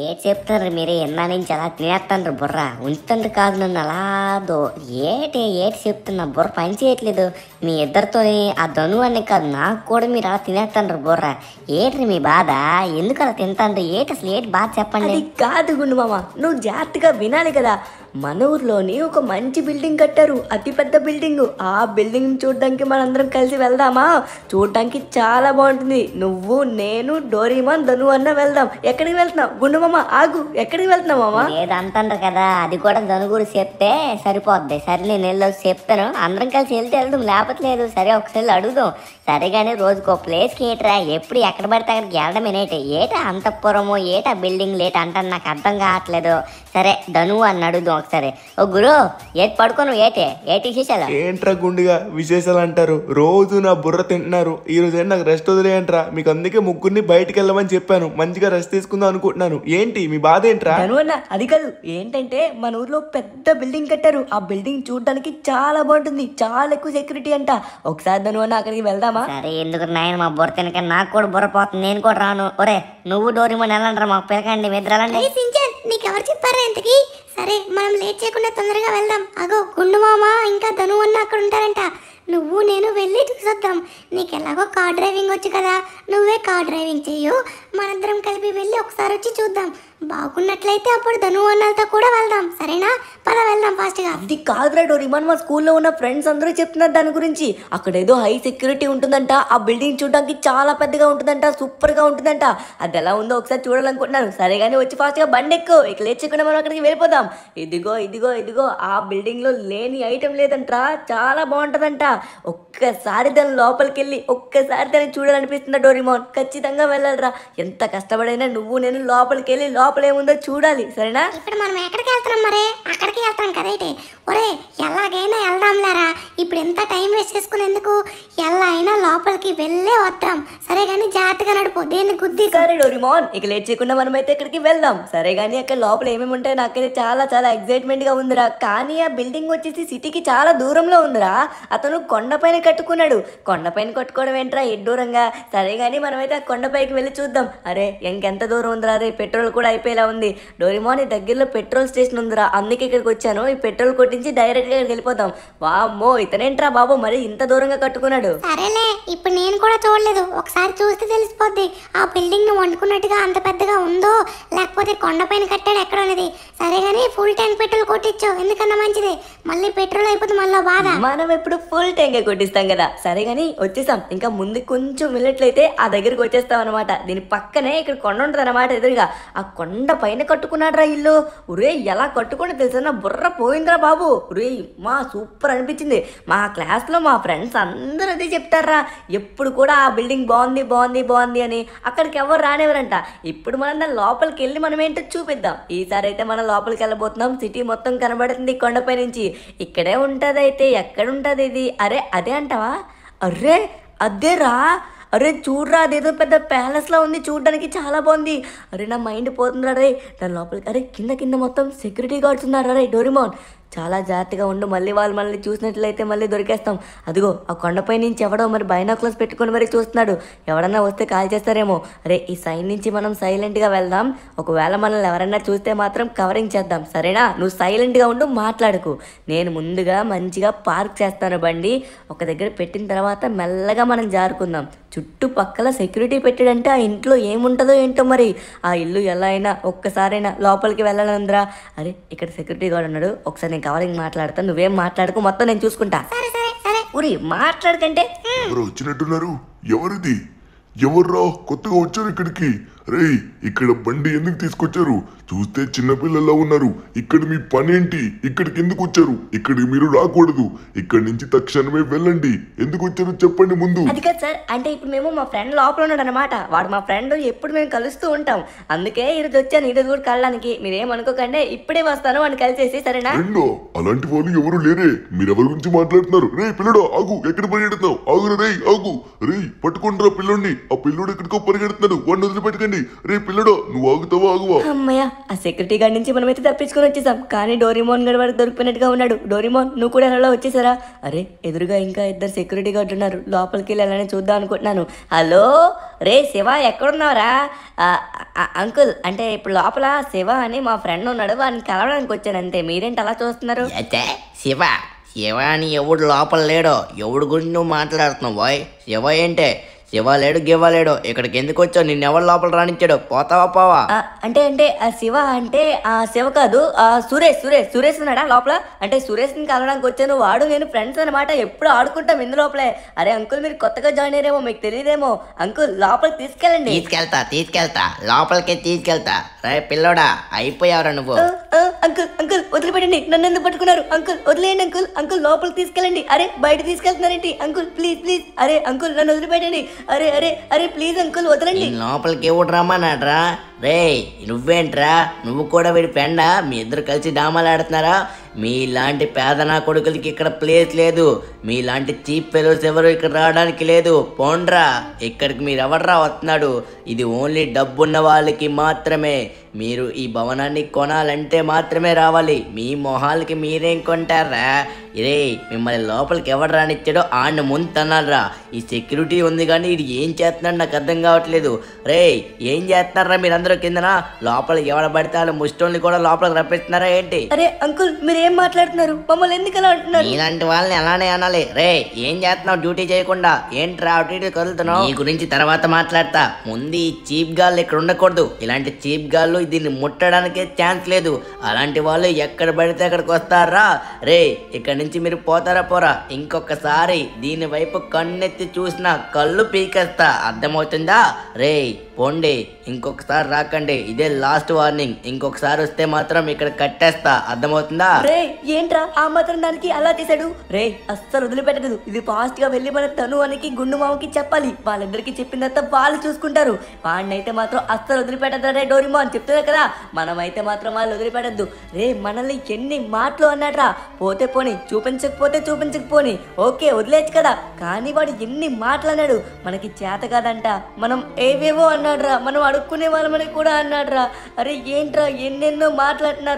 ఏ చెప్తారు మీరే ఎన్నా నుంచి అలా తినేస్తాను బుర్ర ఉంచుతుంది కాదు నన్ను అలా దో ఏటి ఏటి చెప్తున్నా బుర్ర పని చేయట్లేదు మీ ఇద్దరితోనే ఆ ధను అనే కాదు నాకు కూడా మీరు అలా తినేస్తాను బుర్ర ఏటి మీ బాధ ఎందుకు అలా తింటాను ఏటి అసలు ఏటి బాధ చెప్పండి కాదు గుండు మామ నువ్వు జాగ్రత్తగా వినాలి కదా మన ఊర్లోని ఒక మంచి బిల్డింగ్ కట్టారు అతిపెద్ద బిల్డింగ్ ఆ బిల్డింగ్ చూడడానికి మనందరం కలిసి వెళ్దామా చూడడానికి చాలా బాగుంటుంది నువ్వు నేను డోరీమాన్ ధను అన్న వెళ్దాం ఎక్కడికి వెళ్తున్నావు గుండుమమ్మ ఆగు ఎక్కడికి వెళ్తున్నావు ఏదంటారు కదా అది కూడా ధను గురించి చెప్తే సరిపోద్ది సరే నేను వెళ్ళి చెప్తాను అందరం కలిసి వెళ్తే వెళ్దాం లేకపోతే లేదు సరే ఒకసారి అడుగుదాం సరిగానే రోజుకో ప్లేస్ ఏట్రా ఎప్పుడు ఎక్కడ పడితే అక్కడికి వెళ్ళడం ఏనేటి ఏట అంతఃపురము ఏట బిల్డింగ్ లేట అంటే నాకు అర్థం కావట్లేదు సరే ధను అని అడుగుదాం ఒకసారి ఓ గురు ఏది పడుకోను ఏటే ఏటి విశేషాలు ఏంట్రా గుండిగా విశేషాలు అంటారు రోజు నా బుర్ర తింటున్నారు ఈ రోజు ఏంటి నాకు రెస్ట్ వదిలేయంట్రా మీకు అందుకే ముగ్గురిని బయటకు వెళ్ళమని చెప్పాను మంచిగా రెస్ట్ తీసుకుందాం అనుకుంటున్నాను ఏంటి మీ బాధ ఏంట్రా ధను అన్న అది కాదు ఏంటంటే మన ఊర్లో పెద్ద బిల్డింగ్ కట్టారు ఆ బిల్డింగ్ చూడడానికి చాలా బాగుంటుంది చాలా ఎక్కువ సెక్యూరిటీ అంట ఒకసారి ధను అన్న అక్కడికి వెళ్దామా సరే ఎందుకు నాయన మా బుర్ర తినక నాకు కూడా బుర్ర పోతుంది నేను కూడా రాను ఒరే నువ్వు డోరిమోన్ వెళ్ళంటారా మాకు పిలకండి నిద్రలండి సించన్ నీకు ఎవరు చెప్పారా ఇంతకి సరే మనం లేట్ చేయకుండా తొందరగా వెళ్దాం అగో గుండు మామ ఇంకా ధను అన్న అక్కడ ఉంటారంట నువ్వు నేను వెళ్ళి చూసొద్దాం నీకు ఎలాగో కార్ డ్రైవింగ్ వచ్చు కదా నువ్వే కార్ డ్రైవింగ్ చెయ్యు మనందరం కలిపి వెళ్ళి ఒకసారి వచ్చి చూద్దాం బాగున్నట్లయితే అప్పుడు ధను అన్నలతో కూడా వెళ్దాం సరేనా పద వెళ్దాం ఫాస్ట్గా అది కాదురా రిమాన్ మా స్కూల్లో ఉన్న ఫ్రెండ్స్ అందరూ చెప్తున్నారు దాని గురించి అక్కడ ఏదో హై సెక్యూరిటీ ఉంటుందంట ఆ బిల్డింగ్ చూడడానికి చాలా పెద్దగా ఉంటుందంట సూపర్గా ఉంటుందంట అది ఎలా ఉందో ఒకసారి చూడాలనుకుంటున్నాను సరే కానీ వచ్చి ఫాస్ట్గా బండి ఎక్కువ ఇక లేచకుండా మనం అక్కడికి వెళ్ళిపోదాం ఇదిగో ఇదిగో ఇదిగో ఆ బిల్డింగ్లో లేని ఐటెం లేదంట చాలా బాగుంటుందంట ఒక్కసారి దాని లోపలికి వెళ్ళి ఒక్కసారి దాన్ని చూడాలనిపిస్తుంది డోరిమోన్ ఖచ్చితంగా వెళ్ళాలరా ఎంత కష్టపడైనా నువ్వు నేను లోపలికి వెళ్ళి లోపల లోపల ఏముందో చూడాలి సరేనా ఇప్పుడు మనం ఎక్కడికి వెళ్తున్నాం మరి అక్కడికి వెళ్తాం కదైతే ఒరే ఎలాగైనా వెళ్దాంలేరా ఇప్పుడు ఎంత టైం వేస్ట్ చేసుకునేందుకు ఎలా అయినా లోపలికి వెళ్ళే వద్దాం సరే కానీ జాగ్రత్తగా నడుపు దేన్ని గుద్ది సరే డోరిమాన్ ఇక లేట్ చేయకుండా మనం అయితే ఇక్కడికి వెళ్దాం సరే కానీ అక్కడ లోపల ఏమేమి ఉంటాయి నాకైతే చాలా చాలా ఎక్సైట్మెంట్ గా ఉందిరా కానీ ఆ బిల్డింగ్ వచ్చేసి సిటీకి చాలా దూరంలో ఉందిరా అతను కొండపైన కట్టుకున్నాడు కొండపైన కట్టుకోవడం ఏంట్రా ఎడ్డూరంగా సరే కానీ మనమైతే ఆ కొండపైకి వెళ్ళి చూద్దాం అరే ఇంకెంత దూరం ఉందిరా అరే పెట్రోల్ కూడా అయిపోయేలా ఉంది డోరిమాన్ ఈ దగ్గరలో పెట్రోల్ స్టేషన్ ఉందిరా అందుకే ఇక్కడికి వచ్చాను ఈ పెట్రోల్ కొట్టి కొట్టించి డైరెక్ట్ గా వెళ్ళిపోతాం వామ్మో ఇతనేంట్రా బాబు మరి ఇంత దూరంగా కట్టుకున్నాడు సరేలే ఇప్పుడు నేను కూడా చూడలేదు ఒకసారి చూస్తే తెలిసిపోద్ది ఆ బిల్డింగ్ ను వండుకున్నట్టుగా అంత పెద్దగా ఉందో లేకపోతే కొండపైన కట్టాడు ఎక్కడ అనేది సరే గానీ ఫుల్ ట్యాంక్ పెట్రోల్ కొట్టించు ఎందుకన్నా మంచిది మళ్ళీ పెట్రోల్ అయిపోతుంది మళ్ళీ బాధ మనం ఎప్పుడు ఫుల్ ట్యాంక్ కొట్టిస్తాం కదా సరే గానీ వచ్చేసాం ఇంకా ముందు కొంచెం వెళ్ళినట్లయితే ఆ దగ్గరికి వచ్చేస్తాం అనమాట దీని పక్కనే ఇక్కడ కొండ ఉంటుంది అనమాట ఎదురుగా ఆ కొండ పైన కట్టుకున్నాడు రా ఇల్లు ఒరే ఎలా కట్టుకుంటే తెలుసు బుర్ర పోయిందిరా బాబు బాబు రే మా సూపర్ అనిపించింది మా క్లాస్లో మా ఫ్రెండ్స్ అందరూ అదే చెప్తారా ఎప్పుడు కూడా ఆ బిల్డింగ్ బాగుంది బాగుంది బాగుంది అని అక్కడికి ఎవరు రానివ్వరంట ఇప్పుడు మనం దాని లోపలికి వెళ్ళి మనం ఏంటో చూపిద్దాం ఈసారి అయితే మనం లోపలికి వెళ్ళబోతున్నాం సిటీ మొత్తం కనబడుతుంది కొండపై నుంచి ఇక్కడే ఉంటుంది అయితే ఎక్కడ ఉంటుంది ఇది అరే అదే అంటావా అరే అదేరా అరే చూడరా అదేదో పెద్ద ప్యాలెస్లా ఉంది చూడడానికి చాలా బాగుంది అరే నా మైండ్ పోతుందిరా రే దాని లోపలికి అరే కింద కింద మొత్తం సెక్యూరిటీ గార్డ్స్ ఉన్నారు అరే డోరిమోన్ చాలా జాగ్రత్తగా ఉండు మళ్ళీ వాళ్ళు మనల్ని చూసినట్లయితే మళ్ళీ దొరికేస్తాం అదిగో ఆ కొండపై నుంచి ఎవడో మరి బైనాక్లోస్ పెట్టుకుని మరి చూస్తున్నాడు ఎవడన్నా వస్తే కాల్ చేస్తారేమో అరే ఈ సైడ్ నుంచి మనం సైలెంట్గా వెళ్దాం ఒకవేళ మనల్ని ఎవరన్నా చూస్తే మాత్రం కవరింగ్ చేద్దాం సరేనా నువ్వు సైలెంట్గా ఉండు మాట్లాడకు నేను ముందుగా మంచిగా పార్క్ చేస్తాను బండి ఒక దగ్గర పెట్టిన తర్వాత మెల్లగా మనం జారుకుందాం చుట్టుపక్కల సెక్యూరిటీ పెట్టాడంటే ఆ ఇంట్లో ఏముంటుందో ఏంటో మరి ఆ ఇల్లు ఎలా అయినా ఒక్కసారైనా లోపలికి వెళ్ళాలందరా అరే ఇక్కడ సెక్యూరిటీ గార్డ్ ఉన్నాడు ఒకసారి నేను కవరింగ్ మాట్లాడతాను నువ్వేం మాట్లాడకు మొత్తం నేను చూసుకుంటా ఉరి మాట్లాడకంటే ఎవరు వచ్చినట్టున్నారు ఎవరిది ఎవర్రా కొత్తగా వచ్చారు ఇక్కడికి రే ఇక్కడ బండి ఎందుకు తీసుకొచ్చారు చూస్తే చిన్నపిల్లల్లా ఉన్నారు ఇక్కడ మీ పనేంటి ఇక్కడికి ఎందుకు వచ్చారు ఇక్కడికి మీరు రాకూడదు ఇక్కడ నుంచి తక్షణమే వెళ్ళండి ఎందుకు వచ్చారు చెప్పండి ముందు సార్ అంటే ఇప్పుడు మేము మా ఫ్రెండ్ లోపల ఉన్నాడు అనమాట వాడు మా ఫ్రెండ్ ఎప్పుడు మేము కలుస్తూ ఉంటాం అందుకే ఈరోజు వచ్చాను ఈరోజు కూడా కళ్ళడానికి మీరేమనుకోకండి ఇప్పుడే వస్తాను వాడిని కలిసేసి సరేనా రెండో అలాంటి వాళ్ళు ఎవరు లేరే మీరెవరి గురించి మాట్లాడుతున్నారు రే పిల్లడు ఆగు ఎక్కడ పరిగెడుతున్నావు ఆగు రే ఆగు రే పట్టుకుంటారా పిల్లోడిని ఆ పిల్లోడు ఎక్కడికో పరిగెడుతున్నాడు వాడిని వదిలిపెట్టుకోండి రే పిల్లడు నువ్వు ఆగుతావు ఆగువా అమ్మయ్య ఆ సెక్యూరిటీ గార్డ్ నుంచి మనమైతే తప్పించుకొని వచ్చేసాం కానీ డోరిమోన్ గారు వాడికి దొరికినట్టుగా ఉన్నాడు డోరిమోన్ నువ్వు కూడా ఎలా వచ్చేసారా అరే ఎదురుగా ఇంకా ఇద్దరు సెక్యూరిటీ గార్డు ఉన్నారు లోపలికి వెళ్ళి అలానే చూద్దాం అనుకుంటున్నాను హలో రే శివ ఎక్కడున్నావురా అంకుల్ అంటే ఇప్పుడు లోపల శివ అని మా ఫ్రెండ్ ఉన్నాడు వాడిని కలవడానికి వచ్చాను అంతే మీరేంటి అలా చూస్తున్నారు శివ శివ అని ఎవడు లోపల లేడో ఎవడు గురించి నువ్వు మాట్లాడుతున్నావు బాయ్ శివ ఏంటే శివలేడు గివ్వలేడు ఇక్కడికి ఎందుకు వచ్చావు ఎవరు లోపల రాణించాడు పోతావా పోవా అంటే అంటే ఆ శివ అంటే ఆ శివ కాదు ఆ సురేష్ సురేష్ సురేష్ ఉన్నాడా లోపల అంటే సురేష్ ని కలవడానికి వచ్చాను వాడు నేను ఫ్రెండ్స్ అనమాట ఎప్పుడు ఆడుకుంటాం ఇందు లోపలే అరే అంకుల్ మీరు కొత్తగా జాయిన్ అయ్యారేమో మీకు తెలియదేమో అంకుల్ లోపలికి తీసుకెళ్ళండి తీసుకెళ్తా తీసుకెళ్తా లోపలికి తీసుకెళ్తా రే పిల్లోడా అయిపోయావరా నువ్వు అంకుల్ అంకుల్ వదిలిపెట్టండి నన్ను ఎందుకు పట్టుకున్నారు అంకుల్ వదిలేయండి అంకుల్ అంకుల్ లోపలికి తీసుకెళ్ళండి అరే బయట తీసుకెళ్తున్నారేంటి అంకుల్ ప్లీజ్ ప్లీజ్ అరే అంకుల్ నన్ను వదిలిపెట్టండి అరే అరే అరే ప్లీజ్ అంకుల్ వదలండి లోపలికి ఇవ్వడరామా నాడ్రా రే నువ్వేంట్రా నువ్వు కూడా వీడి పెండ మీ ఇద్దరు కలిసి డామాలు ఆడుతున్నారా మీలాంటి పేదనా కొడుకులకి ఇక్కడ ప్లేస్ లేదు మీలాంటి చీప్ ఫెలోస్ ఎవరు ఇక్కడ రావడానికి లేదు పోండ్రా ఇక్కడికి మీరు ఎవడరా వస్తున్నాడు ఇది ఓన్లీ డబ్బున్న వాళ్ళకి మాత్రమే మీరు ఈ భవనాన్ని కొనాలంటే మాత్రమే రావాలి మీ మొహాలకి మీరేం కొంటారా ఇరే మిమ్మల్ని లోపలికి ఎవడు రానిచ్చాడో ఆడిని ముందు తన్నారా ఈ సెక్యూరిటీ ఉంది కానీ ఇది ఏం చేస్తున్నాడు నాకు అర్థం కావట్లేదు రే ఏం చేస్తున్నారా మీరందరూ అందరూ కిందన లోపల ఎవడ పడితే ముష్టోళ్ళని కూడా లోపలికి రప్పిస్తున్నారా ఏంటి అరే అంకుల్ మీరు ఏం మాట్లాడుతున్నారు మమ్మల్ని ఎందుకు అలా అంటున్నారు ఇలాంటి వాళ్ళని అలానే అనాలి రే ఏం చేస్తున్నావు డ్యూటీ చేయకుండా ఏంటి రా ఇటు కదులుతున్నావు ఈ గురించి తర్వాత మాట్లాడతా ముందు ఈ చీప్ గాళ్ళు ఇక్కడ ఉండకూడదు ఇలాంటి చీప్ గాళ్ళు దీన్ని ముట్టడానికే ఛాన్స్ లేదు అలాంటి వాళ్ళు ఎక్కడ పడితే అక్కడికి వస్తారా రే ఇక్కడ నుంచి మీరు పోతారా పోరా ఇంకొకసారి దీని వైపు కన్నెత్తి చూసిన కళ్ళు పీకేస్తా అర్థమవుతుందా రే పోండి ఇంకొకసారి రా తాకండి ఇదే లాస్ట్ వార్నింగ్ ఇంకొకసారి వస్తే మాత్రం ఇక్కడ కట్టేస్తా అర్థమవుతుందా రే ఏంట్రా ఆ మాత్రం దానికి అలా తీసాడు రే అస్సలు వదిలిపెట్టదు ఇది ఫాస్ట్ గా వెళ్ళి మన తనువానికి గుండు మామకి చెప్పాలి వాళ్ళిద్దరికి చెప్పినంత వాళ్ళు చూసుకుంటారు వాడినైతే మాత్రం అస్సలు వదిలిపెట్టదు రే డోరిమాన్ చెప్తున్నా కదా మనమైతే మాత్రం వాళ్ళు వదిలిపెట్టద్దు రే మనల్ని ఎన్ని మాటలు అన్నాడ్రా పోతే పోని చూపించకపోతే చూపించకపోని ఓకే వదిలేచ్చు కదా కానీ వాడు ఎన్ని మాటలు అన్నాడు మనకి చేత కాదంట మనం ఏవేవో అన్నాడ్రా మనం అడుక్కునే వాళ్ళమని అని కూడా అన్నాడురా అరే ఏంట్రా ఎన్నెన్నో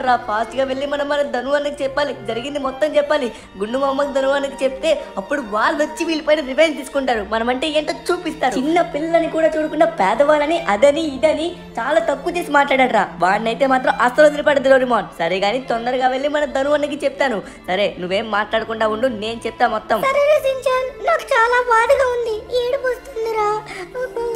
రా ఫాస్ట్గా వెళ్ళి మనం మన అన్నకి చెప్పాలి జరిగింది మొత్తం చెప్పాలి గుండు ధను ధనువానికి చెప్తే అప్పుడు వాళ్ళు వచ్చి వీళ్ళపైన రివెంజ్ తీసుకుంటారు మనమంటే ఏంటో చూపిస్తారు చిన్న పిల్లని కూడా చూడకుండా పేదవాళ్ళని అదని ఇదని చాలా తక్కువ చేసి మాట్లాడారా వాడినైతే మాత్రం అసలు వదిలిపడదు డోరిమాన్ సరే కానీ తొందరగా వెళ్ళి మన ధను అన్నకి చెప్తాను సరే నువ్వేం మాట్లాడకుండా ఉండు నేను చెప్తా మొత్తం నాకు చాలా బాధగా ఉంది ఏడుపు వస్తుందిరా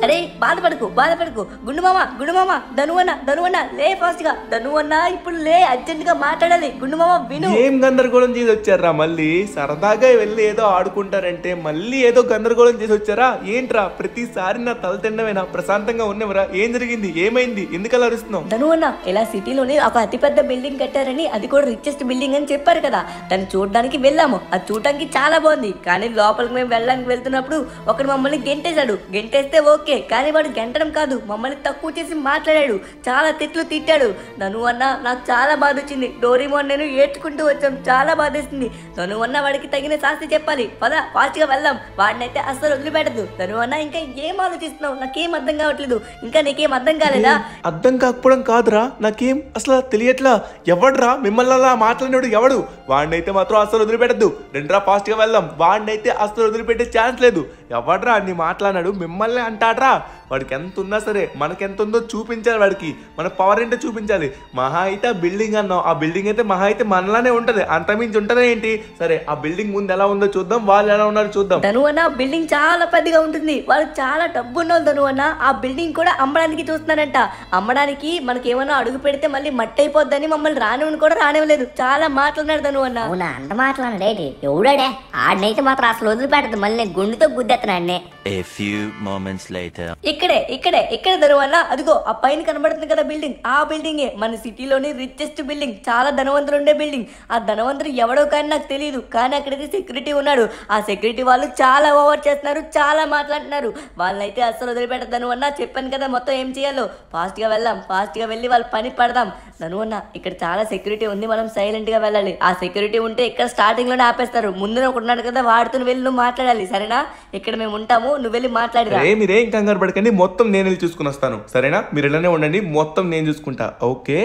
అరే బాధపడకు బాధపడకు గుండు మామ గుండు మామ ధనువన ధనువన్న లే ఫాస్ట్ గా ధనువన్న ఇప్పుడు లే అర్జెంట్ గా మాట్లాడాలి గుండు మామ విను ఏం గందరగోళం చేసి వచ్చారా మళ్ళీ సరదాగా వెళ్ళి ఏదో ఆడుకుంటారంటే మళ్ళీ ఏదో గందరగోళం చేసి వచ్చారా ఏంట్రా ప్రతిసారి నా తల తిండమైనా ప్రశాంతంగా ఉన్నవరా ఏం జరిగింది ఏమైంది ఎందుకలా అరుస్తున్నావు ధనువన్న ఇలా సిటీలోనే ఒక అతిపెద్ద బిల్డింగ్ కట్టారని అది కూడా రిచెస్ట్ బిల్డింగ్ అని చెప్పారు కదా దాన్ని చూడడానికి వెళ్ళాము అది చూడడానికి చాలా బాగుంది కానీ లోపలికి మేము వెళ్ళడానికి వెళ్తున్నప్పుడు ఒకటి మమ్మల్ని గెంటేశాడు గెంటేస్తే ఓకే కానీ వాడు గెంటడం కాదు మమ్మల్ని తక్కువ చేసి మాట్లాడాడు చాలా తిట్లు తిట్టాడు నను అన్న నాకు చాలా బాధ వచ్చింది డోరీమోన్ నేను ఏడ్చుకుంటూ వచ్చాం చాలా బాధేసింది తను అన్న వాడికి తగిన శాస్తి చెప్పాలి పద ఫాస్ట్గా వెళ్దాం వాడినైతే అస్సలు వదిలిపెట్టదు తను అన్న ఇంకా ఏం ఆలోచిస్తున్నావు నాకేం అర్థం కావట్లేదు ఇంకా నీకేం అర్థం కాలేదా అర్థం కాకపోవడం కాదురా నాకేం అసలు తెలియట్లా ఎవడ్రా మిమ్మల్ని అలా మాట్లాడినాడు ఎవడు వాడినైతే మాత్రం అస్సలు వదిలిపెట్టద్దు రా ఫాస్ట్గా వెళ్దాం వాడినైతే అస్సలు వదిలిపెట్టే ఛాన్స్ లేదు ఎవడ్రా అన్ని మాట్లాడాడు మిమ్మల్ని అంటాడ్రా వాడికి ఎంత ఉన్నా సరే మనకి ఎంత ఉందో చూపించాలి వాడికి మన పవర్ ఏంటో చూపించాలి మహా అయితే ఆ బిల్డింగ్ అన్నాం ఆ బిల్డింగ్ అయితే మహా అయితే మనలానే ఉంటుంది అంతమించి ఉంటుంది ఏంటి సరే ఆ బిల్డింగ్ ముందు ఎలా ఉందో చూద్దాం వాళ్ళు ఎలా ఉన్నారో చూద్దాం ధను అన్న బిల్డింగ్ చాలా పెద్దగా ఉంటుంది వాళ్ళు చాలా డబ్బు ఉన్న ధను అన్న ఆ బిల్డింగ్ కూడా అమ్మడానికి చూస్తున్నారంట అమ్మడానికి మనకి ఏమైనా అడుగు పెడితే మళ్ళీ మట్టి అయిపోద్దని మమ్మల్ని రానివ్వని కూడా రానివ్వలేదు చాలా మాట్లాడినాడు ధను అన్న అంత మాట్లాడలేదు ఎవడాడే ఆడనైతే మాత్రం అసలు వదిలిపెట్టదు మళ్ళీ గుండెతో గుద్దే చేస్తున్నాన్ని ఇక్కడే ఇక్కడే ఇక్కడ ధరవల్ల అదిగో ఆ పైన కనబడుతుంది కదా బిల్డింగ్ ఆ బిల్డింగ్ మన సిటీలోని రిచెస్ట్ బిల్డింగ్ చాలా ధనవంతులు ఉండే బిల్డింగ్ ఆ ధనవంతుడు ఎవడో కానీ నాకు తెలియదు కానీ అక్కడైతే సెక్యూరిటీ ఉన్నాడు ఆ సెక్యూరిటీ వాళ్ళు చాలా ఓవర్ చేస్తున్నారు చాలా మాట్లాడుతున్నారు వాళ్ళైతే అస్సలు వదిలిపెట్టదను అన్న చెప్పాను కదా మొత్తం ఏం చేయాలో గా వెళ్దాం ఫాస్ట్ గా వెళ్ళి వాళ్ళు పని పడదాం ధనువన్న ఇక్కడ చాలా సెక్యూరిటీ ఉంది మనం సైలెంట్ గా వెళ్ళాలి ఆ సెక్యూరిటీ ఉంటే ఇక్కడ స్టార్టింగ్ లోనే ఆపేస్తారు ముందున ఒకటి ఉన్నాడు కదా వాడుతూ వెళ్ళి నువ్వు మాట్లాడాలి సరేనా ఇక్కడ ఇక్కడ మేము ఉంటాము నువ్వు వెళ్ళి మాట్లాడిరా ఏ మీరేం కంగారు పడకండి మొత్తం నేను వెళ్ళి చూసుకుని వస్తాను సరేనా మీరు ఇలానే ఉండండి మొత్తం నేను చూసుకుంటా ఓకే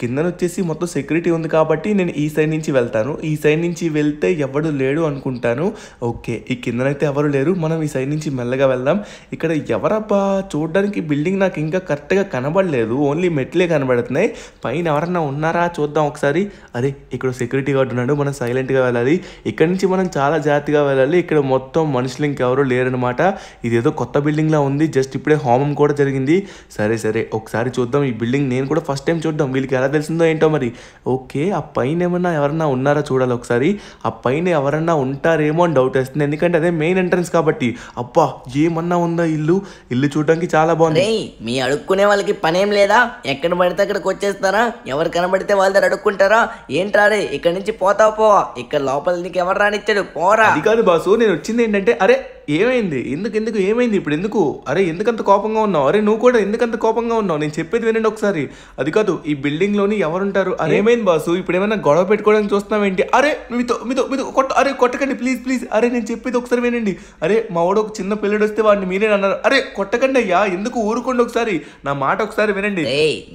కింద వచ్చేసి మొత్తం సెక్యూరిటీ ఉంది కాబట్టి నేను ఈ సైడ్ నుంచి వెళ్తాను ఈ సైడ్ నుంచి వెళ్తే ఎవడు లేడు అనుకుంటాను ఓకే ఈ కిందనైతే ఎవరు లేరు మనం ఈ సైడ్ నుంచి మెల్లగా వెళ్దాం ఇక్కడ ఎవరబ్బా చూడడానికి బిల్డింగ్ నాకు ఇంకా కరెక్ట్గా కనబడలేదు ఓన్లీ మెట్లే కనబడుతున్నాయి పైన ఎవరన్నా ఉన్నారా చూద్దాం ఒకసారి అరే ఇక్కడ సెక్యూరిటీ గార్డ్ ఉన్నాడు మనం సైలెంట్గా వెళ్ళాలి ఇక్కడ నుంచి మనం చాలా జాగ్రత్తగా వెళ్ళాలి ఇక్కడ మొత్తం మనుషులు ఇంకెవరు కూడా లేరనమాట ఇదేదో కొత్త బిల్డింగ్లా ఉంది జస్ట్ ఇప్పుడే హోమం కూడా జరిగింది సరే సరే ఒకసారి చూద్దాం ఈ బిల్డింగ్ నేను కూడా ఫస్ట్ టైం చూద్దాం వీళ్ళకి ఎలా తెలిసిందో ఏంటో మరి ఓకే ఆ పైన ఏమన్నా ఎవరన్నా ఉన్నారా చూడాలి ఒకసారి ఆ పైన ఎవరన్నా ఉంటారేమో అని డౌట్ వేస్తుంది ఎందుకంటే అదే మెయిన్ ఎంట్రన్స్ కాబట్టి అబ్బా ఏమన్నా ఉందా ఇల్లు ఇల్లు చూడడానికి చాలా బాగుంది మీ అడుక్కునే వాళ్ళకి పనేం లేదా ఎక్కడ పడితే అక్కడికి వచ్చేస్తారా ఎవరు కనబడితే వాళ్ళ దగ్గర అడుక్కుంటారా ఏంటారే ఇక్కడ నుంచి పోతా పోవా ఇక్కడ లోపల నీకు ఎవరు రానిచ్చాడు పోరా అది కాదు బాసు నేను వచ్చింది ఏంటంటే అరే ఏమైంది ఎందుకు ఎందుకు ఏమైంది ఇప్పుడు ఎందుకు అరే ఎందుకంత కోపంగా ఉన్నావు అరే నువ్వు కూడా ఎందుకంత కోపంగా ఉన్నావు నేను చెప్పేది వినండి ఒకసారి అది కాదు ఈ బిల్డింగ్లోని ఎవరుంటారు అరే ఏమైంది బాసు ఇప్పుడు ఏమైనా గొడవ పెట్టుకోవడానికి చూస్తున్నావేంటి అరే మీతో మీతో మీతో కొట్ట అరే కొట్టకండి ప్లీజ్ ప్లీజ్ అరే నేను చెప్పేది ఒకసారి వినండి అరే మా వాడు ఒక చిన్న పిల్లడు వస్తే వాడిని మీరే అన్నారు అరే కొట్టకండి అయ్యా ఎందుకు ఊరుకోండి ఒకసారి నా మాట ఒకసారి వినండి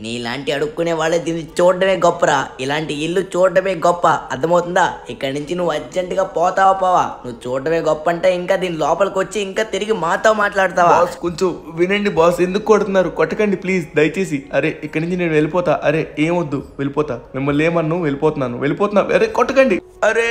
నీలాంటి అడుక్కునే వాళ్ళే దీన్ని చూడడమే గొప్పరా ఇలాంటి ఇల్లు చూడడమే గొప్ప అర్థమవుతుందా ఇక్కడి నుంచి నువ్వు అర్జెంటుగా పోతావా పోవా నువ్వు చూడడమే గొప్ప అంటే ఇంకా దీని లోపల లోపలికి వచ్చి ఇంకా తిరిగి మాతో మాట్లాడతావా కొంచెం వినండి బాస్ ఎందుకు కొడుతున్నారు కొట్టకండి ప్లీజ్ దయచేసి అరే ఇక్కడి నుంచి నేను వెళ్ళిపోతా అరే ఏమొద్దు వెళ్ళిపోతా మిమ్మల్ని ఏమన్ను వెళ్ళిపోతున్నాను వెళ్ళిపోతున్నా అరే కొట్టకండి అరే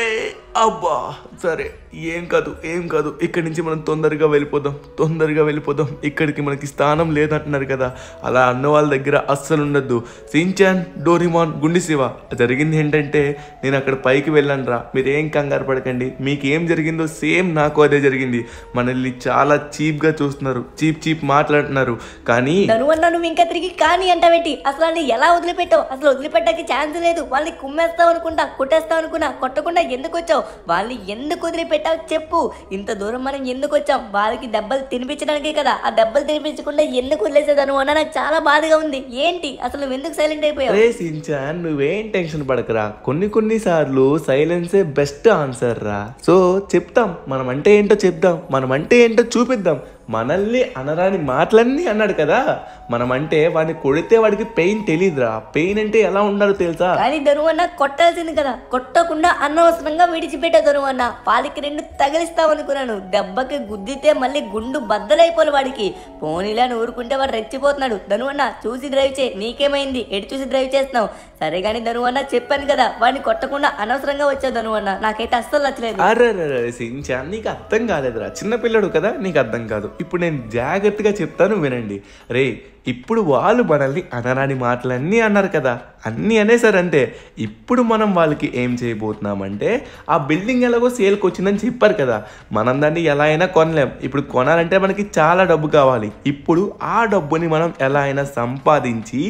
అబ్బా సరే ఏం కాదు ఏం కాదు ఇక్కడి నుంచి మనం తొందరగా వెళ్ళిపోదాం తొందరగా వెళ్ళిపోదాం ఇక్కడికి మనకి స్థానం లేదంటున్నారు కదా అలా అన్న వాళ్ళ దగ్గర అస్సలు ఉండద్దు సించాన్ డోరిమాన్ గుండి శివ జరిగింది ఏంటంటే నేను అక్కడ పైకి వెళ్ళాను రా మీరేం కంగారు పడకండి మీకు ఏం జరిగిందో సేమ్ నాకు అదే జరిగింది మనల్ని చాలా చీప్గా చూస్తున్నారు చీప్ చీప్ మాట్లాడుతున్నారు కానీ నువ్వు ఇంకా తిరిగి కానీ అంట పెట్టి అసలు ఎలా వదిలిపెట్టావు అసలు వదిలిపెట్టడానికి ఛాన్స్ లేదు వాళ్ళని కుమ్మేస్తావు అనుకుంటా కొట్టేస్తావు అనుకున్నా కొట్ట కొట్టకుండా ఎందుకు వచ్చావు వాళ్ళని ఎందుకు వదిలిపెట్టావు చెప్పు ఇంత దూరం మనం ఎందుకు వచ్చాం వాళ్ళకి దెబ్బలు తినిపించడానికే కదా ఆ దెబ్బలు తినిపించకుండా ఎందుకు వదిలేసేదాను అన్న నాకు చాలా బాధగా ఉంది ఏంటి అసలు నువ్వు ఎందుకు సైలెంట్ అయిపోయావు నువ్వేం టెన్షన్ పడకరా కొన్ని కొన్ని సార్లు సైలెన్సే బెస్ట్ ఆన్సర్ రా సో చెప్తాం మనం అంటే ఏంటో చెప్దాం మనం అంటే ఏంటో చూపిద్దాం మనల్ని అనరాని మాటలన్నీ అన్నాడు కదా మనం అంటే వాడిని కొడితే వాడికి పెయిన్ తెలియదురా పెయిన్ అంటే ఎలా ఉండాలో తెలుసా కానీ దరువన్న కొట్టాల్సింది కదా కొట్టకుండా అనవసరంగా విడిచిపెట్టే దరువన్న వాళ్ళకి రెండు తగిలిస్తామనుకున్నాను దెబ్బకి గుద్దితే మళ్ళీ గుండు బద్దలైపోలే వాడికి పోనీలా ఊరుకుంటే వాడు రెచ్చిపోతున్నాడు దనువన్న చూసి డ్రైవ్ చేయి నీకేమైంది ఎటు చూసి డ్రైవ్ చేస్తున్నావు సరే కానీ దనువన్న చెప్పాను కదా వాడిని కొట్టకుండా అనవసరంగా వచ్చావు దనువన్న నాకైతే అస్సలు నచ్చలేదు అరే సించా నీకు అర్థం కాలేదురా చిన్నపిల్లడు కదా నీకు అర్థం కాదు ఇప్పుడు నేను జాగ్రత్తగా చెప్తాను వినండి రే ఇప్పుడు వాళ్ళు మనల్ని అనరాని మాటలన్నీ అన్నారు కదా అన్నీ అనేసారంటే ఇప్పుడు మనం వాళ్ళకి ఏం చేయబోతున్నామంటే ఆ బిల్డింగ్ ఎలాగో సేల్కి వచ్చిందని చెప్పారు కదా మనం దాన్ని ఎలా అయినా కొనలేం ఇప్పుడు కొనాలంటే మనకి చాలా డబ్బు కావాలి ఇప్పుడు ఆ డబ్బుని మనం ఎలా అయినా సంపాదించి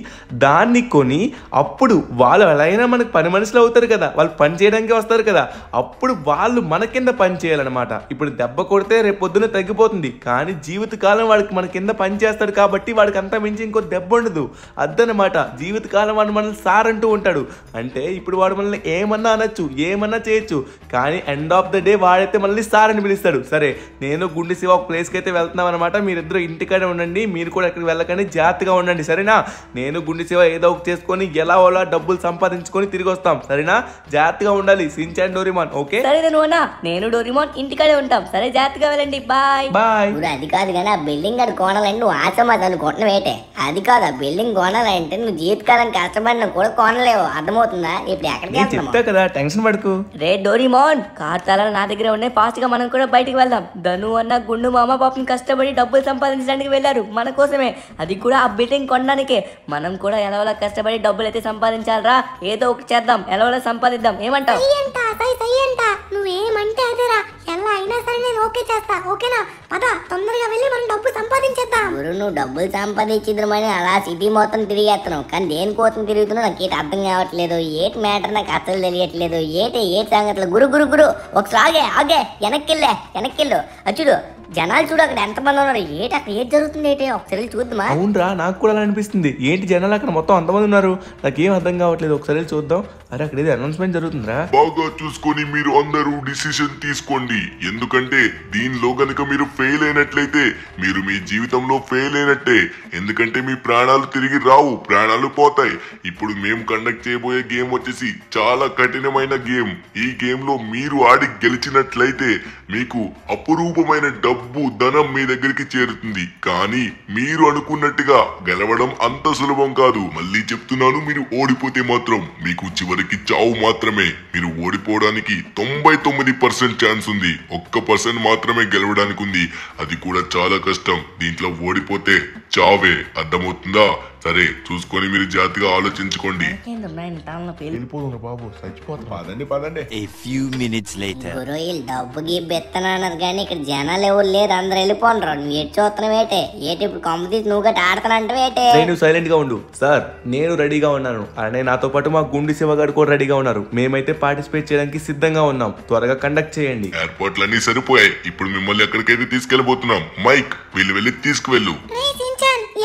దాన్ని కొని అప్పుడు వాళ్ళు ఎలా అయినా మనకు పని మనుషులు అవుతారు కదా వాళ్ళు పని చేయడానికి వస్తారు కదా అప్పుడు వాళ్ళు మన కింద పని చేయాలన్నమాట ఇప్పుడు దెబ్బ కొడితే రేపొద్దున తగ్గిపోతుంది కానీ జీవితకాలం వాళ్ళకి మన కింద పని చేస్తాడు కాబట్టి వాడికి అంత మించి ఇంకో దెబ్బ ఉండదు అద్దనమాట జీవితకాలం వాడు మనల్ని సార్ అంటూ ఉంటాడు అంటే ఇప్పుడు వాడు మనల్ని ఏమన్నా అనొచ్చు ఏమన్నా చేయొచ్చు కానీ ఎండ్ ఆఫ్ ద డే వాడైతే మనల్ని సార్ అని పిలుస్తాడు సరే నేను గుండె శివ ఒక ప్లేస్కి అయితే వెళ్తున్నాం అనమాట మీరిద్దరు ఇంటికాడే ఉండండి మీరు కూడా అక్కడికి వెళ్ళకండి జాగ్రత్తగా ఉండండి సరేనా నేను గుండె శివ ఏదో ఒక చేసుకొని ఎలా వాళ్ళ డబ్బులు సంపాదించుకొని తిరిగి వస్తాం సరేనా జాగ్రత్తగా ఉండాలి అండ్ డోరిమాన్ ఓకే నేను డోరిమాన్ ఇంటికాడే ఉంటాం సరే జాగ్రత్తగా వెళ్ళండి బాయ్ బాయ్ అది కాదు కానీ బిల్డింగ్ అది కోణాలని ఆశ ఆసమాస్ అనుకుంటున్నావు అంటే అది కాదు ఆ బిల్డింగ్ కొనాలంటే నువ్వు జీవితకాలం కష్టపడినా కూడా కొనలేవు అర్థమవుతుందా ఇప్పుడు ఎక్కడికి కదా టెన్షన్ పడుకు రే డోరీమోన్ కార్ తాళాలు నా దగ్గర ఉన్నాయి ఫాస్ట్ గా మనం కూడా బయటికి వెళ్దాం ధను అన్న గుండు మామ పాపం కష్టపడి డబ్బులు సంపాదించడానికి వెళ్ళారు మన కోసమే అది కూడా ఆ బిల్డింగ్ కొనడానికే మనం కూడా ఎలా కష్టపడి డబ్బులు అయితే సంపాదించాలరా ఏదో ఒకటి చేద్దాం ఎలా సంపాదిద్దాం ఏమంటావు ఎలా అయినా సరే నేను ఓకే చేస్తా ఓకేనా తొందరగా మనం నువ్వు డబ్బులు సంపాది కిదర్మనే హలా సిది మోతన్ తిరియేతను కాని దేని కోతన్ తిరియుతను అకిత అద్దం కావట్లేదు ఏట్ మేటర్ నాకు అతులే తెలియట్లేదు ఏతే ఏ తంగతల గురు గురు గురు ఒకలాగే అగే ఎనకిల్ల ఎనకిల్ల అచిడు జనాలు చూడు అక్కడ ఎంతమంది ఉన్నారు ఏంటి అక్కడ ఏం జరుగుతుంది ఏంటి ఒకసారి చూద్దామా అవునరా నాకు కూడా అలా అనిపిస్తుంది ఏంటి జనాలు అక్కడ మొత్తం అంతమంది ఉన్నారు నాకేం అర్థం కావట్లేదు ఒకసారి చూద్దాం అరే అక్కడ ఏదో అనౌన్స్మెంట్ జరుగుతుందా బాగా చూసుకొని మీరు అందరూ డిసిషన్ తీసుకోండి ఎందుకంటే దీనిలో గనుక మీరు ఫెయిల్ అయినట్లయితే మీరు మీ జీవితంలో ఫెయిల్ అయినట్టే ఎందుకంటే మీ ప్రాణాలు తిరిగి రావు ప్రాణాలు పోతాయి ఇప్పుడు మేము కండక్ట్ చేయబోయే గేమ్ వచ్చేసి చాలా కఠినమైన గేమ్ ఈ గేమ్ లో మీరు ఆడి గెలిచినట్లయితే మీకు అపురూపమైన డబ్బు డబ్బు ధనం మీ దగ్గరికి చేరుతుంది కానీ మీరు అనుకున్నట్టుగా గెలవడం అంత సులభం కాదు మళ్ళీ చెప్తున్నాను మీరు ఓడిపోతే మాత్రం మీకు చివరికి చావు మాత్రమే మీరు ఓడిపోవడానికి తొంభై తొమ్మిది పర్సెంట్ ఛాన్స్ ఉంది ఒక్క పర్సెంట్ మాత్రమే గెలవడానికి ఉంది అది కూడా చాలా కష్టం దీంట్లో ఓడిపోతే చావే అర్థమవుతుందా సరే చూసుకొని మీరు జాతిగా ఆలోచించుకోండి బాబు పదండి ఏ ఫ్యూ మినిట్స్ కానీ ఇక్కడ జనాలు ఎవరు లేరు అందరు ఏటే ఇప్పుడు ఆడతానంటే ఏటే నేను సైలెంట్ గా ఉండు సార్ నేను రెడీగా ఉన్నాను అనే నాతో పాటు మా గుండి గారు కూడా రెడీగా ఉన్నారు మేమైతే పార్టిసిపేట్ చేయడానికి సిద్ధంగా ఉన్నాం త్వరగా కండక్ట్ చేయండి లన్నీ సరిపోయాయి ఇప్పుడు మిమ్మల్ని ఎక్కడికైతే తీసుకెళ్లిపోతున్నాం మైక్ వెళ్ళి వెళ్ళి తీసుకువెళ్ళు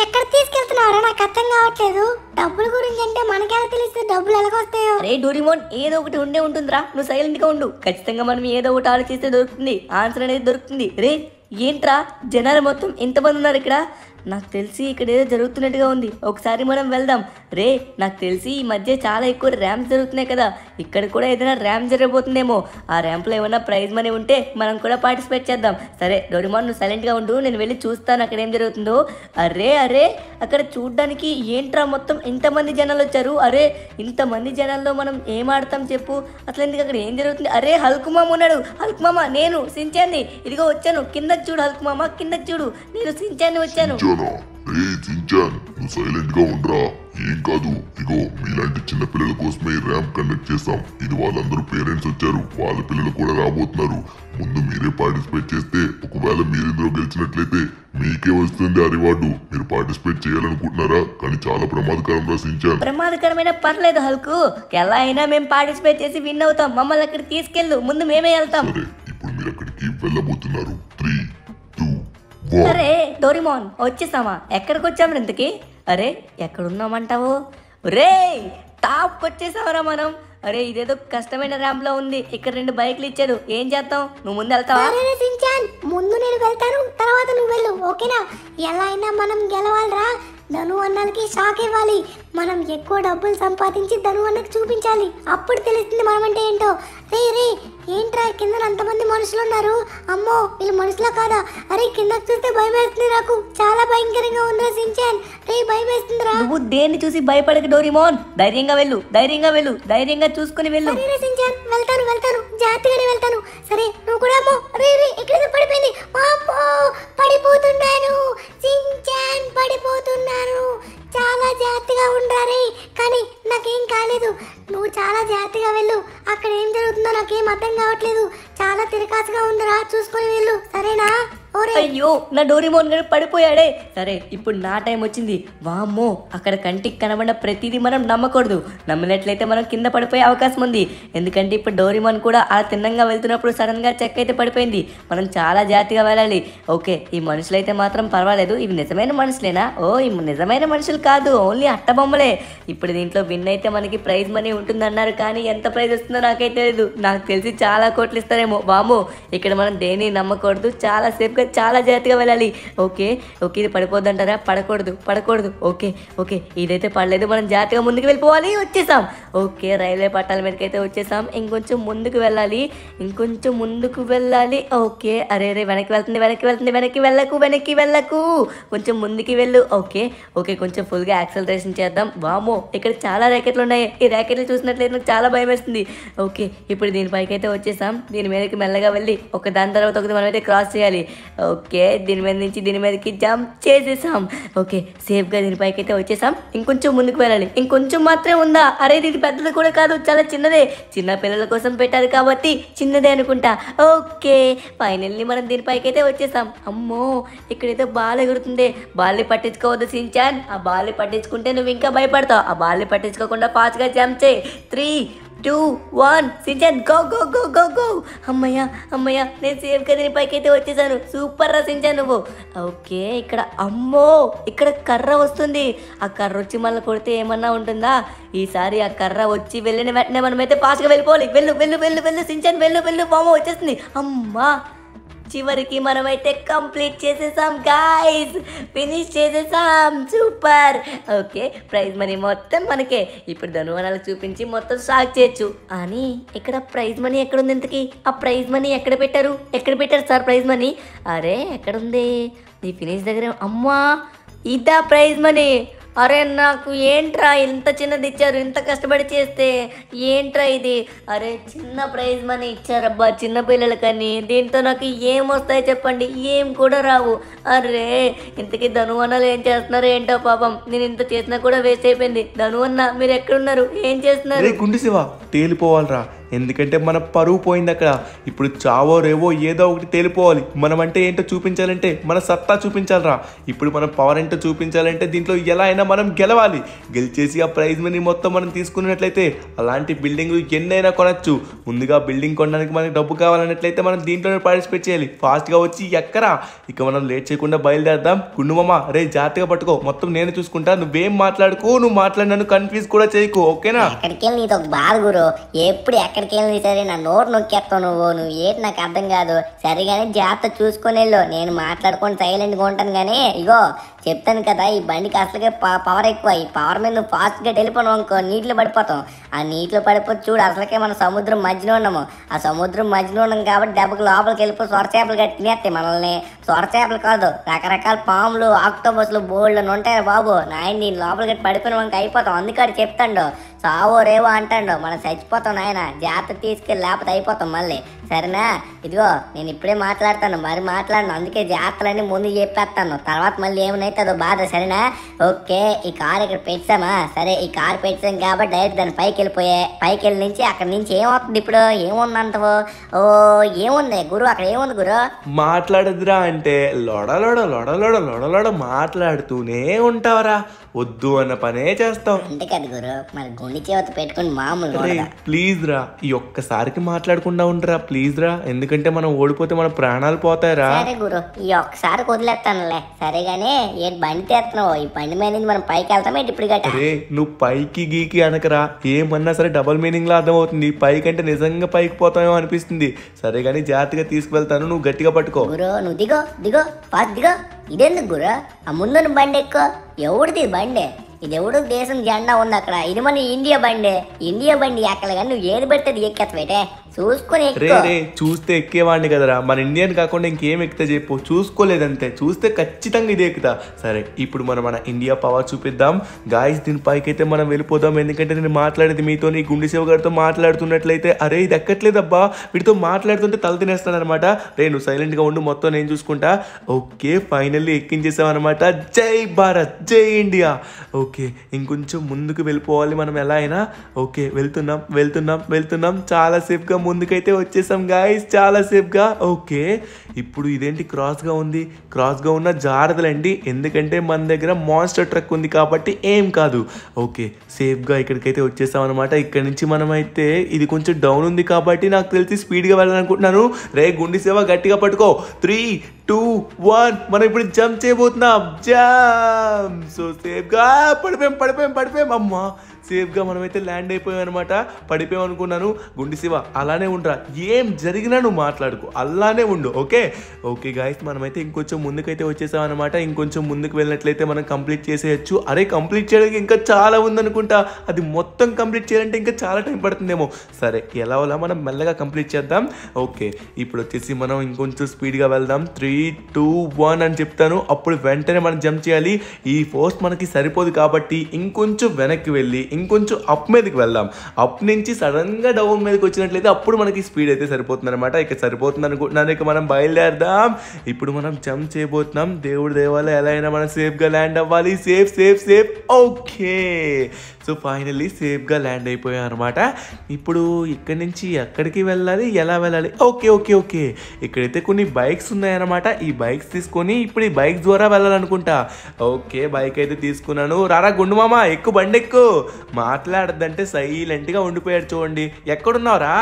ఎక్కడ తీసుకెళ్తున్నావురా నాకు అర్థం కావట్లేదు డబ్బుల గురించి అంటే మనకెలా తెలిస్తే డబ్బులు ఎలాగొస్తాయో రే డోరిమోన్ ఏదో ఒకటి ఉండే ఉంటుందిరా నువ్వు సైలెంట్ గా ఉండు ఖచ్చితంగా మనం ఏదో ఒకటి ఆలోచిస్తే దొరుకుతుంది ఆన్సర్ అనేది దొరుకుతుంది రే ఏంట్రా జనాలు మొత్తం ఎంతమంది ఉన్నారు ఇక్కడ నాకు తెలిసి ఇక్కడ ఏదో జరుగుతున్నట్టుగా ఉంది ఒకసారి మనం వెళ్దాం రే నాకు తెలిసి ఈ మధ్య చాలా ఎక్కువ ర్యాంప్ జరుగుతున్నాయి కదా ఇక్కడ కూడా ఏదైనా ర్యాంప్ జరగబోతుందేమో ఆ ర్యాంప్లో ఏమైనా ప్రైజ్ మనీ ఉంటే మనం కూడా పార్టిసిపేట్ చేద్దాం సరే డోరిమాన్ నువ్వు సైలెంట్గా ఉండు నేను వెళ్ళి చూస్తాను అక్కడ ఏం జరుగుతుందో అరే అరే అక్కడ చూడ్డానికి ఏంట్రా మొత్తం ఇంతమంది జనాలు వచ్చారు అరే ఇంతమంది జనాల్లో మనం ఏం ఆడతాం చెప్పు అసలు ఎందుకు అక్కడ ఏం జరుగుతుంది అరే హల్కుమామ ఉన్నాడు హల్కుమామ నేను సించాన్ని ఇదిగో వచ్చాను కింద చూడు హల్కుమామ మామ కింద చూడు నేను సించాన్ని వచ్చాను ఇచ్చానా రే సించాన్ నువ్వు సైలెంట్ గా ఉండరా ఏం కాదు ఇగో మీలాంటి చిన్న పిల్లల కోసమే ర్యాంప్ కండక్ట్ చేస్తాం ఇది వాళ్ళందరూ పేరెంట్స్ వచ్చారు వాళ్ళ పిల్లలు కూడా రాబోతున్నారు ముందు మీరే పార్టిసిపేట్ చేస్తే ఒకవేళ మీరిందులో గెలిచినట్లయితే మీకే వస్తుంది ఆ రివార్డు మీరు పార్టిసిపేట్ చేయాలనుకుంటున్నారా కానీ చాలా ప్రమాదకరం రసించాను ప్రమాదకరమైన పర్లేదు హల్కు ఎలా అయినా మేము పార్టిసిపేట్ చేసి విన్ అవుతాం మమ్మల్ని అక్కడికి తీసుకెళ్ళు ముందు మేమే వెళ్తాం ఇప్పుడు మీరు అక్కడికి వెళ్ళబోతున్నారు త్రీ టూ అరే డోరిమోన్ వచ్చేసామా ఎక్కడికి వచ్చాము ఇంతకీ అరే ఎక్కడున్నామంటావు రే టాప్ వచ్చేసావరా మనం అరే ఇదేదో కష్టమైన ర్యాంప్ లో ఉంది ఇక్కడ రెండు బైక్లు ఇచ్చారు ఏం చేస్తాం నువ్వు ముందు వెళ్తావా ముందు నేను వెళ్తాను తర్వాత నువ్వు వెళ్ళు ఓకేనా ఎలా అయినా మనం గెలవాలిరా ధను అన్నలకి షాక్ ఇవ్వాలి మనం ఎక్కువ డబ్బులు సంపాదించి ధను అన్నకి చూపించాలి అప్పుడు తెలుస్తుంది అంటే ఏంటో రే రే ఏంట్రా కింద అంతమంది మనుషులు ఉన్నారు అమ్మో వీళ్ళు మనుషులా కాదా అరే కిందకు చూస్తే భయం వేస్తుంది నాకు చాలా భయంకరంగా ఉందిరా సించాన్ రే భయం వేస్తుందిరా నువ్వు దేన్ని చూసి భయపడక డోరిమోన్ ధైర్యంగా వెళ్ళు ధైర్యంగా వెళ్ళు ధైర్యంగా చూసుకుని వెళ్ళు సించాన్ వెళ్తాను వెళ్తాను జాగ్రత్తగానే వెళ్తాను సరే నువ్వు కూడా అమ్మో రే రే ఇక్కడ పడిపోయింది అమ్మో పడిపోతున్నాను సించాన్ పడిపోతున్నాను చాలా జాగ్రత్తగా ఉండాలి కానీ నాకేం కాలేదు నువ్వు చాలా జాగ్రత్తగా వెళ్ళు అక్కడ ఏం జరుగుతుందో నాకేం అర్థం కావట్లేదు చాలా తిరకాసుగా ఉందిరా చూసుకొని వెళ్ళు సరేనా అయ్యో నా డోరిమోన్ గారు పడిపోయాడే సరే ఇప్పుడు నా టైం వచ్చింది వామ్మో అక్కడ కంటికి కనబడిన ప్రతిదీ మనం నమ్మకూడదు నమ్మినట్లయితే మనం కింద పడిపోయే అవకాశం ఉంది ఎందుకంటే ఇప్పుడు డోరిమోన్ కూడా అలా తిన్నంగా వెళ్తున్నప్పుడు సడన్ గా చెక్ అయితే పడిపోయింది మనం చాలా జాతిగా వెళ్ళాలి ఓకే ఈ మనుషులైతే మాత్రం పర్వాలేదు ఇవి నిజమైన మనుషులేనా ఓ ఇవి నిజమైన మనుషులు కాదు ఓన్లీ అట్టబొమ్మలే ఇప్పుడు దీంట్లో విన్ అయితే మనకి ప్రైజ్ మనీ ఉంటుందన్నారు కానీ ఎంత ప్రైజ్ వస్తుందో నాకైతే తెలియదు నాకు తెలిసి చాలా కోట్లు ఇస్తారేమో వాము ఇక్కడ మనం దేని నమ్మకూడదు చాలా సేఫ్గా చాలా జాగ్రత్తగా వెళ్ళాలి ఓకే ఓకే ఇది అంటారా పడకూడదు పడకూడదు ఓకే ఓకే ఇదైతే పడలేదు మనం జాగ్రత్తగా ముందుకు వెళ్ళిపోవాలి వచ్చేసాం ఓకే రైల్వే పట్టాల మీదకైతే వచ్చేసాం ఇంకొంచెం ముందుకు వెళ్ళాలి ఇంకొంచెం ముందుకు వెళ్ళాలి ఓకే అరే రే వెనక్కి వెళ్తుంది వెనక్కి వెళ్తుంది వెనక్కి వెళ్ళకు వెనక్కి వెళ్ళకు కొంచెం ముందుకి వెళ్ళు ఓకే ఓకే కొంచెం ఫుల్గా యాక్సలరేషన్ చేద్దాం వామో ఇక్కడ చాలా ర్యాకెట్లు ఉన్నాయి ఈ ర్యాకెట్లు చూసినట్లయితే నాకు చాలా భయం వేస్తుంది ఓకే ఇప్పుడు దీనిపైకి అయితే వచ్చేసాం దీని మీదకి మెల్లగా వెళ్ళి ఒక దాని తర్వాత ఒకటి మనమైతే క్రాస్ చేయాలి ఓకే దీని మీద నుంచి దీని మీదకి జంప్ చేసేసాం ఓకే సేఫ్గా దీనిపైకి అయితే వచ్చేసాం ఇంకొంచెం ముందుకు వెళ్ళాలి ఇంకొంచెం మాత్రమే ఉందా అరే ఇది పెద్దది కూడా కాదు చాలా చిన్నదే చిన్న పిల్లల కోసం పెట్టారు కాబట్టి చిన్నదే అనుకుంటా ఓకే ఫైనల్లీ మనం దీనిపైకి అయితే వచ్చేసాం అమ్మో ఇక్కడైతే బాల ఎగురుతుంది బాల్ని పట్టించుకోవద్దు సించాన్ ఆ బాల్ని పట్టించుకుంటే నువ్వు ఇంకా భయపడతావు ఆ బాల్ని పట్టించుకోకుండా ఫాస్ట్గా జంప్ చేయి three two one Shinchan go go go go go అమ్మయ్య అమ్మయ్య నేను సేవ్ కదిరి పైకి అయితే వచ్చేసాను సూపర్ రా సింజన్ నువ్వు ఓకే ఇక్కడ అమ్మో ఇక్కడ కర్ర వస్తుంది ఆ కర్ర వచ్చి మళ్ళీ కొడితే ఏమన్నా ఉంటుందా ఈసారి ఆ కర్ర వచ్చి వెళ్ళిన వెంటనే మనమైతే ఫాస్ట్గా వెళ్ళిపోవాలి వెళ్ళు వెళ్ళు వెళ్ళు వెళ్ళు సించన్ వెళ్ళు వెళ్ళు బామ్మ వచ్చేస్తుంది అమ్మా చివరికి మనమైతే కంప్లీట్ చేసేసాం గాయస్ ఫినిష్ చేసేసాం సూపర్ ఓకే ప్రైజ్ మనీ మొత్తం మనకే ఇప్పుడు ధనువనాలు చూపించి మొత్తం స్టాక్ చేయొచ్చు అని ఇక్కడ ప్రైజ్ మనీ ఎక్కడుంది ఇంతకి ఆ ప్రైజ్ మనీ ఎక్కడ పెట్టారు ఎక్కడ పెట్టారు సార్ ప్రైజ్ మనీ అరే ఎక్కడుంది నీ ఫినిష్ దగ్గర అమ్మా ఇదా ప్రైజ్ మనీ అరే నాకు ఏంట్రా ఇంత చిన్నది ఇచ్చారు ఇంత కష్టపడి చేస్తే ఏంట్రా ఇది అరే చిన్న ప్రైజ్ మనీ ఇచ్చారబ్బా చిన్న పిల్లలకని దీంతో నాకు ఏం వస్తాయి చెప్పండి ఏం కూడా రావు అరే ఇంతకీ ధనువన్నలు ఏం చేస్తున్నారు ఏంటో పాపం నేను ఇంత చేసినా కూడా వేస్ట్ అయిపోయింది ధనువన్న మీరు ఎక్కడున్నారు ఏం చేస్తున్నారు తేలిపోవాలరా ఎందుకంటే మన పరువు పోయింది అక్కడ ఇప్పుడు చావో రేవో ఏదో ఒకటి తేలిపోవాలి మనం అంటే ఏంటో చూపించాలంటే మన సత్తా చూపించాలరా ఇప్పుడు మనం పవర్ ఏంటో చూపించాలంటే దీంట్లో ఎలా అయినా మనం గెలవాలి గెలిచేసి ఆ ప్రైజ్ మనీ మొత్తం మనం తీసుకున్నట్లయితే అలాంటి బిల్డింగ్లు ఎన్నైనా కొనచ్చు ముందుగా బిల్డింగ్ కొనడానికి మనకి డబ్బు కావాలన్నట్లయితే మనం దీంట్లోనే పార్టిసిపేట్ చేయాలి ఫాస్ట్గా వచ్చి ఎక్కరా ఇక మనం లేట్ చేయకుండా బయలుదేరదాం కుండుమమ్మ రే జాగ్రత్తగా పట్టుకో మొత్తం నేను చూసుకుంటా నువ్వేం మాట్లాడుకో నువ్వు మాట్లాడి నన్ను కన్ఫ్యూజ్ కూడా చేయకు ఓకేనా ఎక్కడికి నీతో బాధ గురు ఎప్పుడు ఎక్కడ ఎక్కడికి వెళ్ళింది సరే నా నోరు నొక్కేస్తావు నువ్వు నువ్వు ఏంటి నాకు అర్థం కాదు సరిగానే జాగ్రత్త చూసుకొని వెళ్ళు నేను మాట్లాడుకుని సైలెంట్గా ఉంటాను కానీ ఇగో చెప్తాను కదా ఈ బండికి అసలుగా పవర్ ఎక్కువ ఈ పవర్ మీద నువ్వు ఫాస్ట్గా వెళ్ళిపోను అనుకో నీటిలో పడిపోతాం ఆ నీటిలో పడిపోతే చూడు అసలుకే మన సముద్రం మధ్యలో ఉన్నాము ఆ సముద్రం మధ్యలో ఉన్నాం కాబట్టి దెబ్బకు లోపలికి వెళ్ళిపోయి సొర చేపలు కట్టినేస్తాయి మనల్ని సొర చేపలు కాదు రకరకాల పాములు ఆక్టోబస్లు బోల్డ్లు ఉంటాయి బాబు నాయన నేను లోపలికి పడిపోయిన వంక అయిపోతాం అందుకని చెప్తాడు సావో రేవో అంటాడు మనం చచ్చిపోతాం నాయన జాగ్రత్త తీసుకెళ్ళి లేకపోతే అయిపోతాం మళ్ళీ సరేనా ఇదిగో నేను ఇప్పుడే మాట్లాడతాను మరి మాట్లాడను అందుకే జాతరలన్నీ ముందు చెప్పేస్తాను తర్వాత మళ్ళీ ఏమైనా ఏమవుతుందో బాధ సరేనా ఓకే ఈ కార్ ఇక్కడ పెట్టామా సరే ఈ కార్ పెట్టాం కాబట్టి డైరెక్ట్ దాని పైకి వెళ్ళిపోయా పైకి వెళ్ళి నుంచి అక్కడ నుంచి ఏమవుతుంది ఇప్పుడు ఏముంది అంతవు ఓ ఏముంది గురు అక్కడ ఏముంది గురు మాట్లాడదురా అంటే లొడలొడ లొడలొడ లొడలోడ మాట్లాడుతూనే ఉంటావరా వద్దు అన్న పనే చేస్తాం అంటే కదా గురు మరి గుండె చేవత పెట్టుకుని ప్లీజ్ రా ఈ ఒక్కసారికి మాట్లాడకుండా ఉండరా ప్లీజ్ రా ఎందుకంటే మనం ఓడిపోతే మన ప్రాణాలు పోతాయిరా సరే గురు ఈ ఒక్కసారి వదిలేస్తానులే సరేగానే గానీ ఏ బండి తెస్తున్నావు ఈ బండి మీద మనం పైకి వెళ్తాం ఇప్పుడు గట్ట నువ్వు పైకి గీకి అనకరా ఏమన్నా సరే డబల్ మీనింగ్ లో అర్థమవుతుంది పైకి అంటే నిజంగా పైకి పోతామేమో అనిపిస్తుంది సరే కానీ జాగ్రత్తగా తీసుకువెళ్తాను నువ్వు గట్టిగా పట్టుకో గురు నువ్వు దిగో దిగో ఫాస్ట్ దిగో ఇదెందుకు గురా ఆ ముందున్న బండి ఎక్కువ ఎవరిది బండి ఇది ఎవడు దేశం జెండా ఉంది అక్కడ ఇది మన ఇండియా బండి ఇండియా బండి అక్కడ కానీ నువ్వు ఏది పెడితే ఎక్కేస్తావేటే చూసుకొని చూస్తే ఎక్కేవాడిని కదరా మన ఇండియన్ కాకుండా ఇంకేం ఎక్కితే చెప్పు చూసుకోలేదంతే చూస్తే ఖచ్చితంగా ఇది ఎక్కుతా సరే ఇప్పుడు మనం మన ఇండియా పవర్ చూపిద్దాం గాయస్ దీని పైకి అయితే మనం వెళ్ళిపోదాం ఎందుకంటే నేను మాట్లాడేది మీతో నీ గుండె సేవ గారితో మాట్లాడుతున్నట్లయితే అరే ఇది ఎక్కట్లేదబ్బా వీటితో మాట్లాడుతుంటే తల తినేస్తాను అనమాట రే నువ్వు గా ఉండు మొత్తం నేను చూసుకుంటా ఓకే ఫైనల్లీ ఎక్కించేసావు అనమాట జై భారత్ జై ఇండియా ఓకే ఓకే ఇంకొంచెం ముందుకు వెళ్ళిపోవాలి మనం ఎలా అయినా ఓకే వెళ్తున్నాం వెళ్తున్నాం వెళ్తున్నాం చాలా సేఫ్గా ముందుకైతే వచ్చేసాం గాయస్ చాలా సేఫ్గా ఓకే ఇప్పుడు ఇదేంటి క్రాస్గా ఉంది క్రాస్గా ఉన్న జాగ్రత్తలండి ఎందుకంటే మన దగ్గర మాన్స్టర్ ట్రక్ ఉంది కాబట్టి ఏం కాదు ఓకే సేఫ్గా ఇక్కడికైతే వచ్చేసాం అనమాట ఇక్కడ నుంచి మనమైతే ఇది కొంచెం డౌన్ ఉంది కాబట్టి నాకు తెలిసి స్పీడ్గా వెళ్ళాలనుకుంటున్నాను రే గుండి సేవ గట్టిగా పట్టుకో త్రీ టూ వన్ మనం ఇప్పుడు జంప్ చేయబోతున్నాం జంప్ సో సేఫ్గా పడిపోయాం పడిపోయాం పడిపోయాం అమ్మా సేఫ్గా మనమైతే ల్యాండ్ అయిపోయాం అనమాట పడిపోయామనుకున్నాను గుండి శివ అలానే ఉండరా ఏం జరిగినా నువ్వు మాట్లాడుకో అలానే ఉండు ఓకే ఓకే గాయస్ మనమైతే ఇంకొంచెం ముందుకైతే వచ్చేసామన్నమాట ఇంకొంచెం ముందుకు వెళ్ళినట్లయితే మనం కంప్లీట్ చేసేయచ్చు అరే కంప్లీట్ చేయడానికి ఇంకా చాలా ఉందనుకుంటా అది మొత్తం కంప్లీట్ చేయాలంటే ఇంకా చాలా టైం పడుతుందేమో సరే ఎలా వల్ల మనం మెల్లగా కంప్లీట్ చేద్దాం ఓకే ఇప్పుడు వచ్చేసి మనం ఇంకొంచెం స్పీడ్గా వెళ్దాం త్రీ టూ వన్ అని చెప్తాను అప్పుడు వెంటనే మనం జంప్ చేయాలి ఈ పోస్ట్ మనకి సరిపోదు కాబట్టి ఇంకొంచెం వెనక్కి వెళ్ళి ఇంకొంచెం అప్ మీదకి వెళ్దాం అప్ నుంచి సడన్గా డౌన్ మీదకి వచ్చినట్లయితే అప్పుడు మనకి స్పీడ్ అయితే సరిపోతుంది అనమాట ఇక సరిపోతుంది అనుకుంటున్నాను ఇక మనం బయలుదేరదాం ఇప్పుడు మనం జంప్ చేయబోతున్నాం దేవుడి దేవాలయం ఎలా అయినా మనం సేఫ్గా ల్యాండ్ అవ్వాలి safe safe safe okay so finally సేఫ్గా ల్యాండ్ అయిపోయాం అనమాట ఇప్పుడు ఇక్కడి నుంచి ఎక్కడికి వెళ్ళాలి ఎలా వెళ్ళాలి ఓకే ఓకే ఓకే ఇక్కడైతే కొన్ని బైక్స్ ఉన్నాయన్నమాట ఈ బైక్స్ తీసుకొని ఇప్పుడు ఈ బైక్ ద్వారా వెళ్ళాలనుకుంటా ఓకే బైక్ అయితే తీసుకున్నాను రారా గుండు మామ ఎక్కువ బండి ఎక్కువ మాట్లాడద్దంటే సైలెంట్గా ఉండిపోయాడు చూడండి ఎక్కడున్నావురా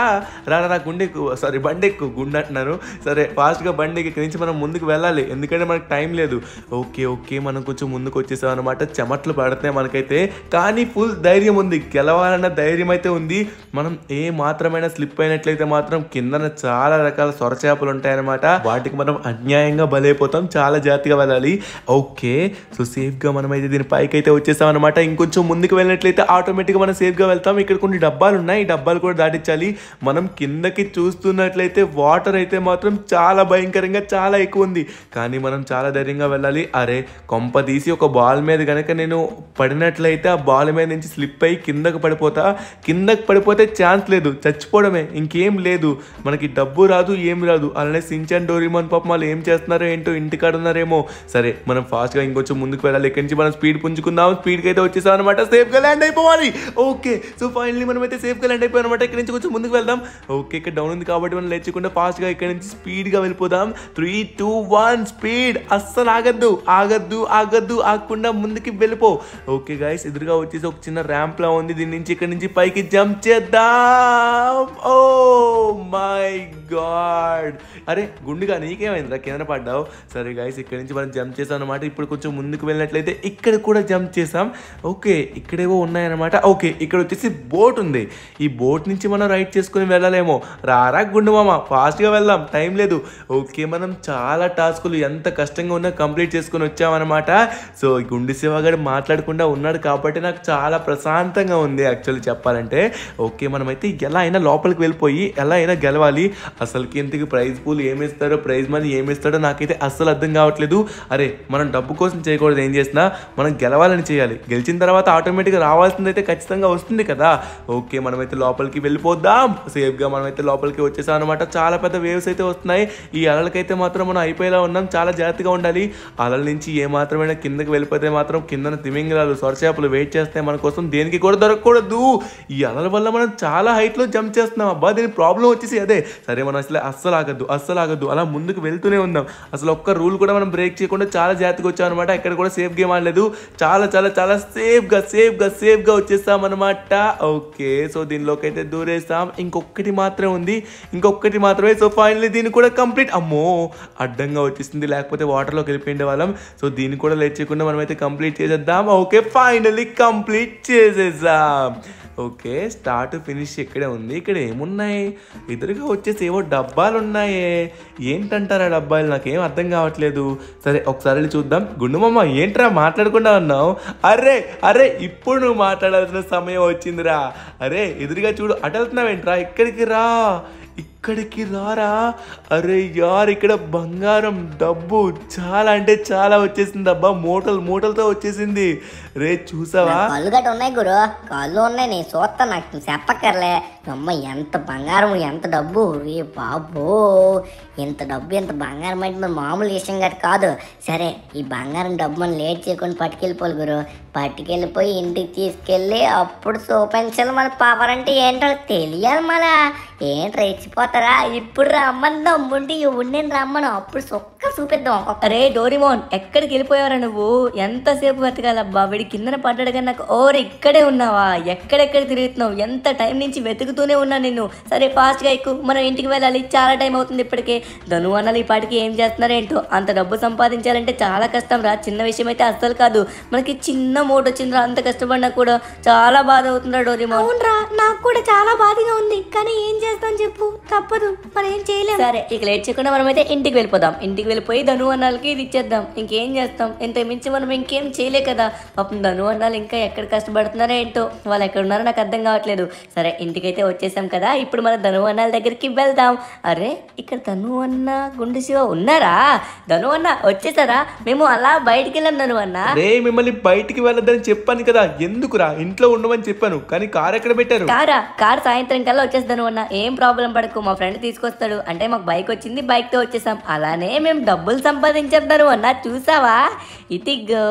రారా రా ఎక్కువ సారీ బండి ఎక్కువ గుండె అంటున్నాను సరే ఫాస్ట్గా బండి ఇక్కడి నుంచి మనం ముందుకు వెళ్ళాలి ఎందుకంటే మనకు టైం లేదు ఓకే ఓకే మనం కొంచెం ముందుకు వచ్చేసాం అనమాట చెమట్లు పడితే మనకైతే కానీ ఫుల్ ధైర్యం ఉంది గెలవాలన్న ధైర్యం అయితే ఉంది మనం ఏ మాత్రమైనా స్లిప్ అయినట్లయితే మాత్రం కిందన చాలా రకాల సొరచేపలు ఉంటాయన్నమాట వాటికి మనం అన్యాయంగా బలైపోతాం చాలా జాతిగా వెళ్ళాలి ఓకే సో సేఫ్గా మనం అయితే దీని పైకి అయితే వచ్చేసాం అనమాట ఇంకొంచెం ముందుకు వెళ్ళినట్లయితే ఆటోమేటిక్గా మనం సేఫ్గా వెళ్తాం ఇక్కడ కొన్ని డబ్బాలు ఉన్నాయి ఈ డబ్బాలు కూడా దాటించాలి మనం కిందకి చూస్తున్నట్లయితే వాటర్ అయితే మాత్రం చాలా భయంకరంగా చాలా ఎక్కువ ఉంది కానీ మనం చాలా ధైర్యంగా వెళ్ళాలి అరే కొంప తీసి ఒక బాల్ మీద కనుక నేను పడినట్లయితే ఆ బాల్ మీద నుంచి నుంచి స్లిప్ అయ్యి కిందకు పడిపోతా కిందకు పడిపోతే ఛాన్స్ లేదు చచ్చిపోవడమే ఇంకేం లేదు మనకి డబ్బు రాదు ఏం రాదు అలానే సించాన్ డోరిమాన్ పాపం వాళ్ళు ఏం చేస్తున్నారో ఏంటో ఇంటికాడ ఉన్నారేమో సరే మనం ఫాస్ట్గా ఇంకొచ్చి ముందుకు వెళ్ళాలి ఇక్కడి నుంచి మనం స్పీడ్ పుంజుకుందాం స్పీడ్కి అయితే వచ్చేసాం అనమాట సేఫ్గా ల్యాండ్ అయిపోవాలి ఓకే సో ఫైనలీ మనం అయితే సేఫ్గా ల్యాండ్ అయిపోయాం అనమాట ఇక్కడ నుంచి కొంచెం ముందుకు వెళ్దాం ఓకే ఇక్కడ డౌన్ ఉంది కాబట్టి మనం లేచకుండా ఫాస్ట్గా ఇక్కడ నుంచి స్పీడ్గా వెళ్ళిపోదాం త్రీ టూ వన్ స్పీడ్ అస్సలు ఆగద్దు ఆగద్దు ఆగద్దు ఆగకుండా ముందుకి వెళ్ళిపో ఓకే గాయస్ ఎదురుగా వచ్చేసి ఒక చిన్న చిన్న ర్యాంప్ లా ఉంది దీని నుంచి ఇక్కడి నుంచి పైకి జంప్ చేద్దాం ఓ oh మై గాడ్ అరే గుండుగా నీకేమైందిరా కింద పడ్డావు సరే గాయస్ ఇక్కడ నుంచి మనం జంప్ చేసాం అనమాట ఇప్పుడు కొంచెం ముందుకు వెళ్ళినట్లయితే ఇక్కడ కూడా జంప్ చేసాం ఓకే ఇక్కడేవో ఉన్నాయన్నమాట ఓకే ఇక్కడ వచ్చేసి బోట్ ఉంది ఈ బోట్ నుంచి మనం రైడ్ చేసుకుని వెళ్ళాలేమో రారా గుండు మామ ఫాస్ట్గా వెళ్దాం టైం లేదు ఓకే మనం చాలా టాస్కులు ఎంత కష్టంగా ఉన్నా కంప్లీట్ చేసుకుని వచ్చామన్నమాట సో గుండు శివగాడు మాట్లాడకుండా ఉన్నాడు కాబట్టి నాకు చాలా ప్రశాంతంగా ఉంది యాక్చువల్లీ చెప్పాలంటే ఓకే మనమైతే ఎలా అయినా లోపలికి వెళ్ళిపోయి ఎలా అయినా గెలవాలి అసలుకి ఎందుకు ప్రైజ్ పూల్ ఏమిస్తాడో ప్రైజ్ మనీ ఏమేస్తాడో నాకైతే అస్సలు అర్థం కావట్లేదు అరే మనం డబ్బు కోసం చేయకూడదు ఏం చేసినా మనం గెలవాలని చేయాలి గెలిచిన తర్వాత ఆటోమేటిక్గా రావాల్సింది అయితే ఖచ్చితంగా వస్తుంది కదా ఓకే మనమైతే లోపలికి వెళ్ళిపోద్దాం సేఫ్గా మనమైతే లోపలికి వచ్చేసాం అనమాట చాలా పెద్ద వేవ్స్ అయితే వస్తున్నాయి ఈ అలలకైతే మాత్రం మనం అయిపోయేలా ఉన్నాం చాలా జాగ్రత్తగా ఉండాలి అలల నుంచి ఏ మాత్రమైనా కిందకి వెళ్ళిపోతే మాత్రం కిందన తిమింగలాలు సొరచేపలు వెయిట్ చేస్తాయి మన కోసం దేనికి కూడా దొరకకూడదు ఈ అలల వల్ల మనం చాలా హైట్లో జంప్ చేస్తున్నాం అబ్బా దీని ప్రాబ్లం వచ్చేసి అదే సరే మనం అసలు అస్సలు ఆగద్దు అస్సలు ఆగద్దు అలా ముందుకు వెళ్తూనే ఉందాం అసలు ఒక్క రూల్ కూడా మనం బ్రేక్ చేయకుండా చాలా జాగ్రత్తగా వచ్చాం అనమాట ఎక్కడ కూడా సేఫ్ గేమ్ ఆడలేదు చాలా చాలా చాలా సేఫ్గా సేఫ్గా సేఫ్గా వచ్చేస్తామన్నమాట ఓకే సో దీనిలోకి అయితే దూరేస్తాం ఇంకొకటి మాత్రమే ఉంది ఇంకొకటి మాత్రమే సో ఫైనలీ దీన్ని కూడా కంప్లీట్ అమ్మో అడ్డంగా వచ్చేసింది లేకపోతే వాటర్లోకి వెళ్ళిపోయిండే వాళ్ళం సో దీన్ని కూడా లేట్ చేయకుండా మనమైతే కంప్లీట్ చేసేద్దాం ఓకే ఫైనలీ కంప్లీట్ చేసేసాం ఓకే స్టార్ట్ ఫినిష్ ఇక్కడే ఉంది ఇక్కడ ఏమున్నాయి ఎదురుగా వచ్చేసి ఏవో డబ్బాలు ఉన్నాయే ఏంటంటారు ఆ డబ్బాలు నాకేం అర్థం కావట్లేదు సరే ఒకసారి వెళ్ళి చూద్దాం గుండుమమ్మ ఏంట్రా మాట్లాడకుండా ఉన్నావు అరే అరే ఇప్పుడు నువ్వు మాట్లాడాల్సిన సమయం వచ్చిందిరా అరే ఎదురుగా చూడు ఏంట్రా ఇక్కడికి రా ఇక్కడికి రారా అరే యార్ ఇక్కడ బంగారం డబ్బు చాలా అంటే చాలా వచ్చేసింది అబ్బా మూటలు మూటలతో వచ్చేసింది రే చూసావా కళ్ళు గట్ట ఉన్నాయి గురు కళ్ళు ఉన్నాయి నేను చూస్తా నాకు చెప్పక్కర్లే అమ్మ ఎంత బంగారం ఎంత డబ్బు ఏ బాబో ఇంత డబ్బు ఇంత బంగారం అంటే మరి మామూలు విషయం కాదు కాదు సరే ఈ బంగారం డబ్బు అని లేట్ చేయకుండా పట్టుకెళ్ళిపోవాలి గురు పట్టుకెళ్ళిపోయి ఇంటికి తీసుకెళ్ళి అప్పుడు చూపించాలి మన పవర్ అంటే ఏంటో తెలియాలి మళ్ళా ఏంటో రెచ్చిపోతా వస్తారా ఇప్పుడు రమ్మన్నాం ఉండి నేను రమ్మను అప్పుడు సొక్క చూపిద్దాం రే డోరిమోన్ ఎక్కడికి వెళ్ళిపోయావరా నువ్వు ఎంతసేపు బతకాలబ్బా వీడి కిందన పడ్డాడు కానీ నాకు ఓర్ ఇక్కడే ఉన్నావా ఎక్కడెక్కడ తిరుగుతున్నావు ఎంత టైం నుంచి వెతుకుతూనే ఉన్నా నిన్ను సరే ఫాస్ట్గా ఎక్కువ మనం ఇంటికి వెళ్ళాలి చాలా టైం అవుతుంది ఇప్పటికే ధను అన్నలు ఈ పాటికి ఏం చేస్తున్నారేంటో అంత డబ్బు సంపాదించాలంటే చాలా కష్టం రా చిన్న విషయం అయితే అస్సలు కాదు మనకి చిన్న మూట వచ్చిందిరా అంత కష్టపడినా కూడా చాలా బాధ అవుతుందా డోరిమోన్ రా నాకు కూడా చాలా బాధగా ఉంది కానీ ఏం చేస్తాం చెప్పు తప్పదు మనం ఏం చేయలేదు సరే ఇక లేట్ చేయకుండా మనం అయితే ఇంటికి వెళ్ళిపోదాం ఇంటికి వెళ్ళిపోయి ధను అన్నాలకి ఇది ఇచ్చేద్దాం ఇంకేం చేస్తాం ఇంత మించి మనం ఇంకేం చేయలే కదా పాపం ధను అన్నాలు ఇంకా ఎక్కడ కష్టపడుతున్నారో ఏంటో వాళ్ళు ఎక్కడ ఉన్నారో నాకు అర్థం కావట్లేదు సరే ఇంటికైతే వచ్చేసాం కదా ఇప్పుడు మన ధను అన్నాల దగ్గరికి వెళ్దాం అరే ఇక్కడ ధను అన్న గుండు శివ ఉన్నారా ధను అన్న వచ్చేసారా మేము అలా బయటికి వెళ్ళాం ధను అన్న రే మిమ్మల్ని బయటికి వెళ్ళొద్దని చెప్పాను కదా ఎందుకురా ఇంట్లో ఉండమని చెప్పాను కానీ కార్ ఎక్కడ పెట్టారు కారా కార్ సాయంత్రం కల్లా వచ్చేసి ధను అన్న ఏం ప్రాబ్లం పడకు మా ఫ్రెండ్ తీసుకొస్తాడు అంటే మాకు బైక్ వచ్చింది బైక్తో వచ్చేసాం అలానే మేము డబ్బులు సంపాదించేద్దాము అన్న చూసావా ఇదిగో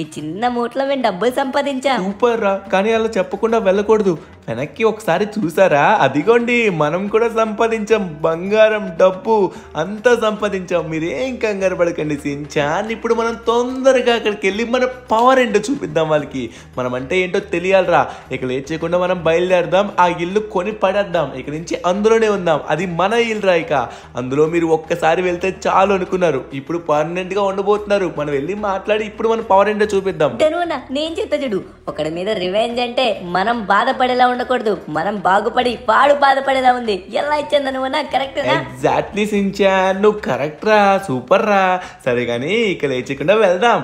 ఈ చిన్న మూటలో మేము డబ్బులు సంపాదించా సూపర్ రా కానీ అలా చెప్పకుండా వెళ్ళకూడదు వెనక్కి ఒకసారి చూసారా అదిగోండి మనం కూడా సంపాదించాం బంగారం డబ్బు అంతా సంపాదించాం మీరేం కంగారు పడకండి సించాన్ ఇప్పుడు మనం తొందరగా అక్కడికి వెళ్ళి మన పవర్ ఏంటో చూపిద్దాం వాళ్ళకి మనం అంటే ఏంటో తెలియాలరా ఇక లేచేయకుండా మనం బయలుదేరదాం ఆ ఇల్లు కొని పడేద్దాం ఇక నుంచి అందులోనే ఉందాం అది మన ఇల్లు రా ఇక అందులో మీరు ఒక్కసారి వెళ్తే చాలు అనుకున్నారు ఇప్పుడు పర్మనెంట్గా ఉండబోతున్నారు మనం వెళ్ళి మాట్లాడు మాట్లాడి ఇప్పుడు మనం పవర్ ఏంటో చూపిద్దాం తెనువునా నేను చెప్తా చెడు ఒకడి మీద రివెంజ్ అంటే మనం బాధపడేలా ఉండకూడదు మనం బాగుపడి వాడు బాధపడేలా ఉంది ఎలా ఇచ్చింది నువ్వునా కరెక్ట్ ఎగ్జాక్ట్లీ సించా నువ్వు కరెక్ట్ రా సూపర్ రా సరే కానీ ఇక లేచకుండా వెళ్దాం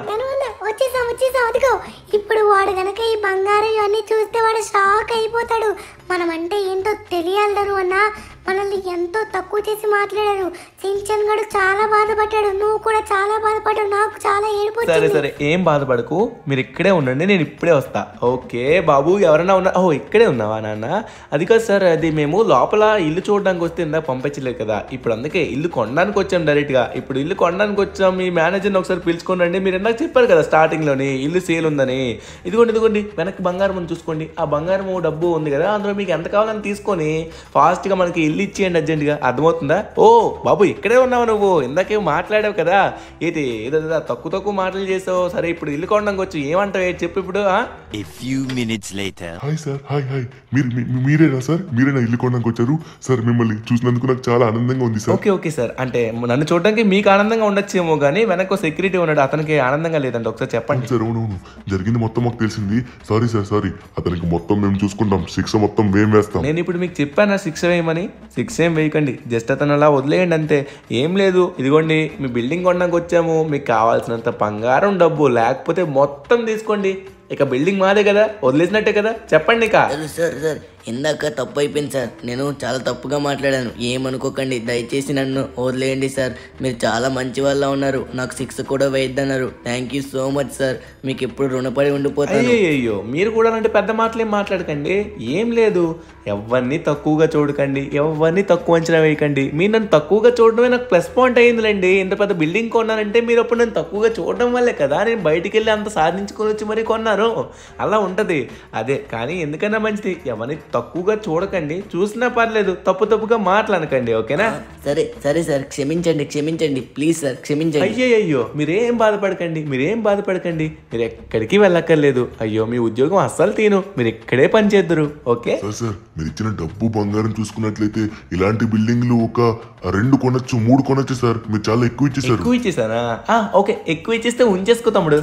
వచ్చేసాం ఇప్పుడు వాడు గనక ఈ బంగారం ఇవన్నీ చూస్తే వాడు షాక్ అయిపోతాడు మనం అంటే ఏంటో తెలియాలి అన్న మనల్ని ఎంతో తక్కువ చేసి మాట్లాడారు సించన్ గడు చాలా బాధపడ్డాడు నువ్వు కూడా చాలా బాధపడ్డావు నాకు చాలా ఏడుపు సరే సరే ఏం బాధపడకు మీరు ఇక్కడే ఉండండి నేను ఇప్పుడే వస్తా ఓకే బాబు ఎవరన్నా ఉన్నా ఓ ఇక్కడే ఉన్నావా నాన్న అది కాదు సార్ అది మేము లోపల ఇల్లు చూడడానికి వస్తే ఇందాక పంపించలేదు కదా ఇప్పుడు అందుకే ఇల్లు కొనడానికి వచ్చాం డైరెక్ట్గా ఇప్పుడు ఇల్లు కొనడానికి వచ్చాం మీ మేనేజర్ని ఒకసారి పిలుచుకోనండి మీరు ఇందాక చెప్పారు కదా లోని ఇల్లు సేల్ ఉందని ఇదిగోండి ఇదిగోండి వెనక్కి బంగారం చూసుకోండి ఆ బంగారం డబ్బు ఉంది కదా అందులో మీకు ఎంత కావాలని తీసుకొని ఫాస్ట్ గా మనకి ఇల్లు బిల్ ఇచ్చేయండి అర్జెంట్గా అర్థమవుతుందా ఓ బాబు ఇక్కడే ఉన్నావు నువ్వు ఇందాకే మాట్లాడావు కదా ఏది ఏదో తక్కువ తక్కువ మాటలు చేసావు సరే ఇప్పుడు ఇల్లు కొనడానికి వచ్చు ఏమంటావు చెప్పు ఇప్పుడు a few minutes later hi sir hi hi మీరు మీరేనా సార్ మీరేనా ఇల్లు కొనడానికి వచ్చారు సార్ మిమ్మల్ని చూసినందుకు నాకు చాలా ఆనందంగా ఉంది సార్ ఓకే ఓకే సార్ అంటే నన్ను చూడడానికి మీకు ఆనందంగా ఉండొచ్చేమో కానీ వెనక సెక్యూరిటీ ఉన్నాడు అతనికి ఆనందంగా లేదండి ఒకసారి చెప్పండి సార్ అవునవును జరిగింది మొత్తం మాకు తెలిసింది సారీ సార్ సారీ అతనికి మొత్తం మేము చూసుకుంటాం శిక్ష మొత్తం మేము వేస్తాం నేను ఇప్పుడు మీకు చెప్పానా శిక్ష వేయమని సిక్స్ ఏం వేయకండి జస్ట్ అతను అలా వదిలేయండి అంతే ఏం లేదు ఇదిగోండి మీ బిల్డింగ్ కొనడానికి వచ్చాము మీకు కావాల్సినంత బంగారం డబ్బు లేకపోతే మొత్తం తీసుకోండి ఇక బిల్డింగ్ మాదే కదా వదిలేసినట్టే కదా చెప్పండి ఇక సార్ సార్ ఇందాక తప్పు అయిపోయింది సార్ నేను చాలా తప్పుగా మాట్లాడాను ఏమనుకోకండి దయచేసి నన్ను వదిలేయండి సార్ మీరు చాలా మంచి వాళ్ళ ఉన్నారు నాకు సిక్స్ కూడా వేయద్దన్నారు thank you so much sir మీకు ఎప్పుడు రుణపడి ఉండిపోతాను అయ్యో మీరు కూడా అంటే పెద్ద మాటలేం మాట్లాడకండి ఏం లేదు ఎవరిని తక్కువగా చూడకండి ఎవరిని తక్కువ అంచనా వేయకండి మీరు నన్ను తక్కువగా చూడడమే నాకు ప్లస్ పాయింట్ అయ్యిందిలేండి ఇంత పెద్ద బిల్డింగ్ కొన్నానంటే మీరు అప్పుడు నన్ను తక్కువగా చూడడం వల్లే కదా నేను బయటికి వెళ్ళి అంత సాధించుకొని వచ్చి మరీ కొన్నారు అలా ఉంటుంది అదే కానీ ఎందుకన్నా మంచిది ఎవరిని తక్కువగా చూడకండి చూసినా పర్లేదు తప్పు తప్పుగా మాట్లాడకండి ఓకేనా సరే సరే సార్ క్షమించండి క్షమించండి ప్లీజ్ సార్ క్షమించండి అయ్యో అయ్యో మీరేం బాధపడకండి మీరేం బాధపడకండి మీరు ఎక్కడికి వెళ్ళక్కర్లేదు అయ్యో మీ ఉద్యోగం అస్సలు తీను మీరు ఇక్కడే పని చేద్దరు ఓకే సార్ సార్ మీరు ఇచ్చిన డబ్బు బంగారం చూసుకున్నట్లయితే ఇలాంటి బిల్డింగ్లు ఒక రెండు కొనొచ్చు మూడు కొనొచ్చు సార్ మీరు చాలా ఎక్కువ ఇచ్చేసారు ఎక్కువ ఇచ్చేసారా ఓకే ఎక్కువ ఇచ్చేస్తే ఉంచేసుకో తమ్ముడు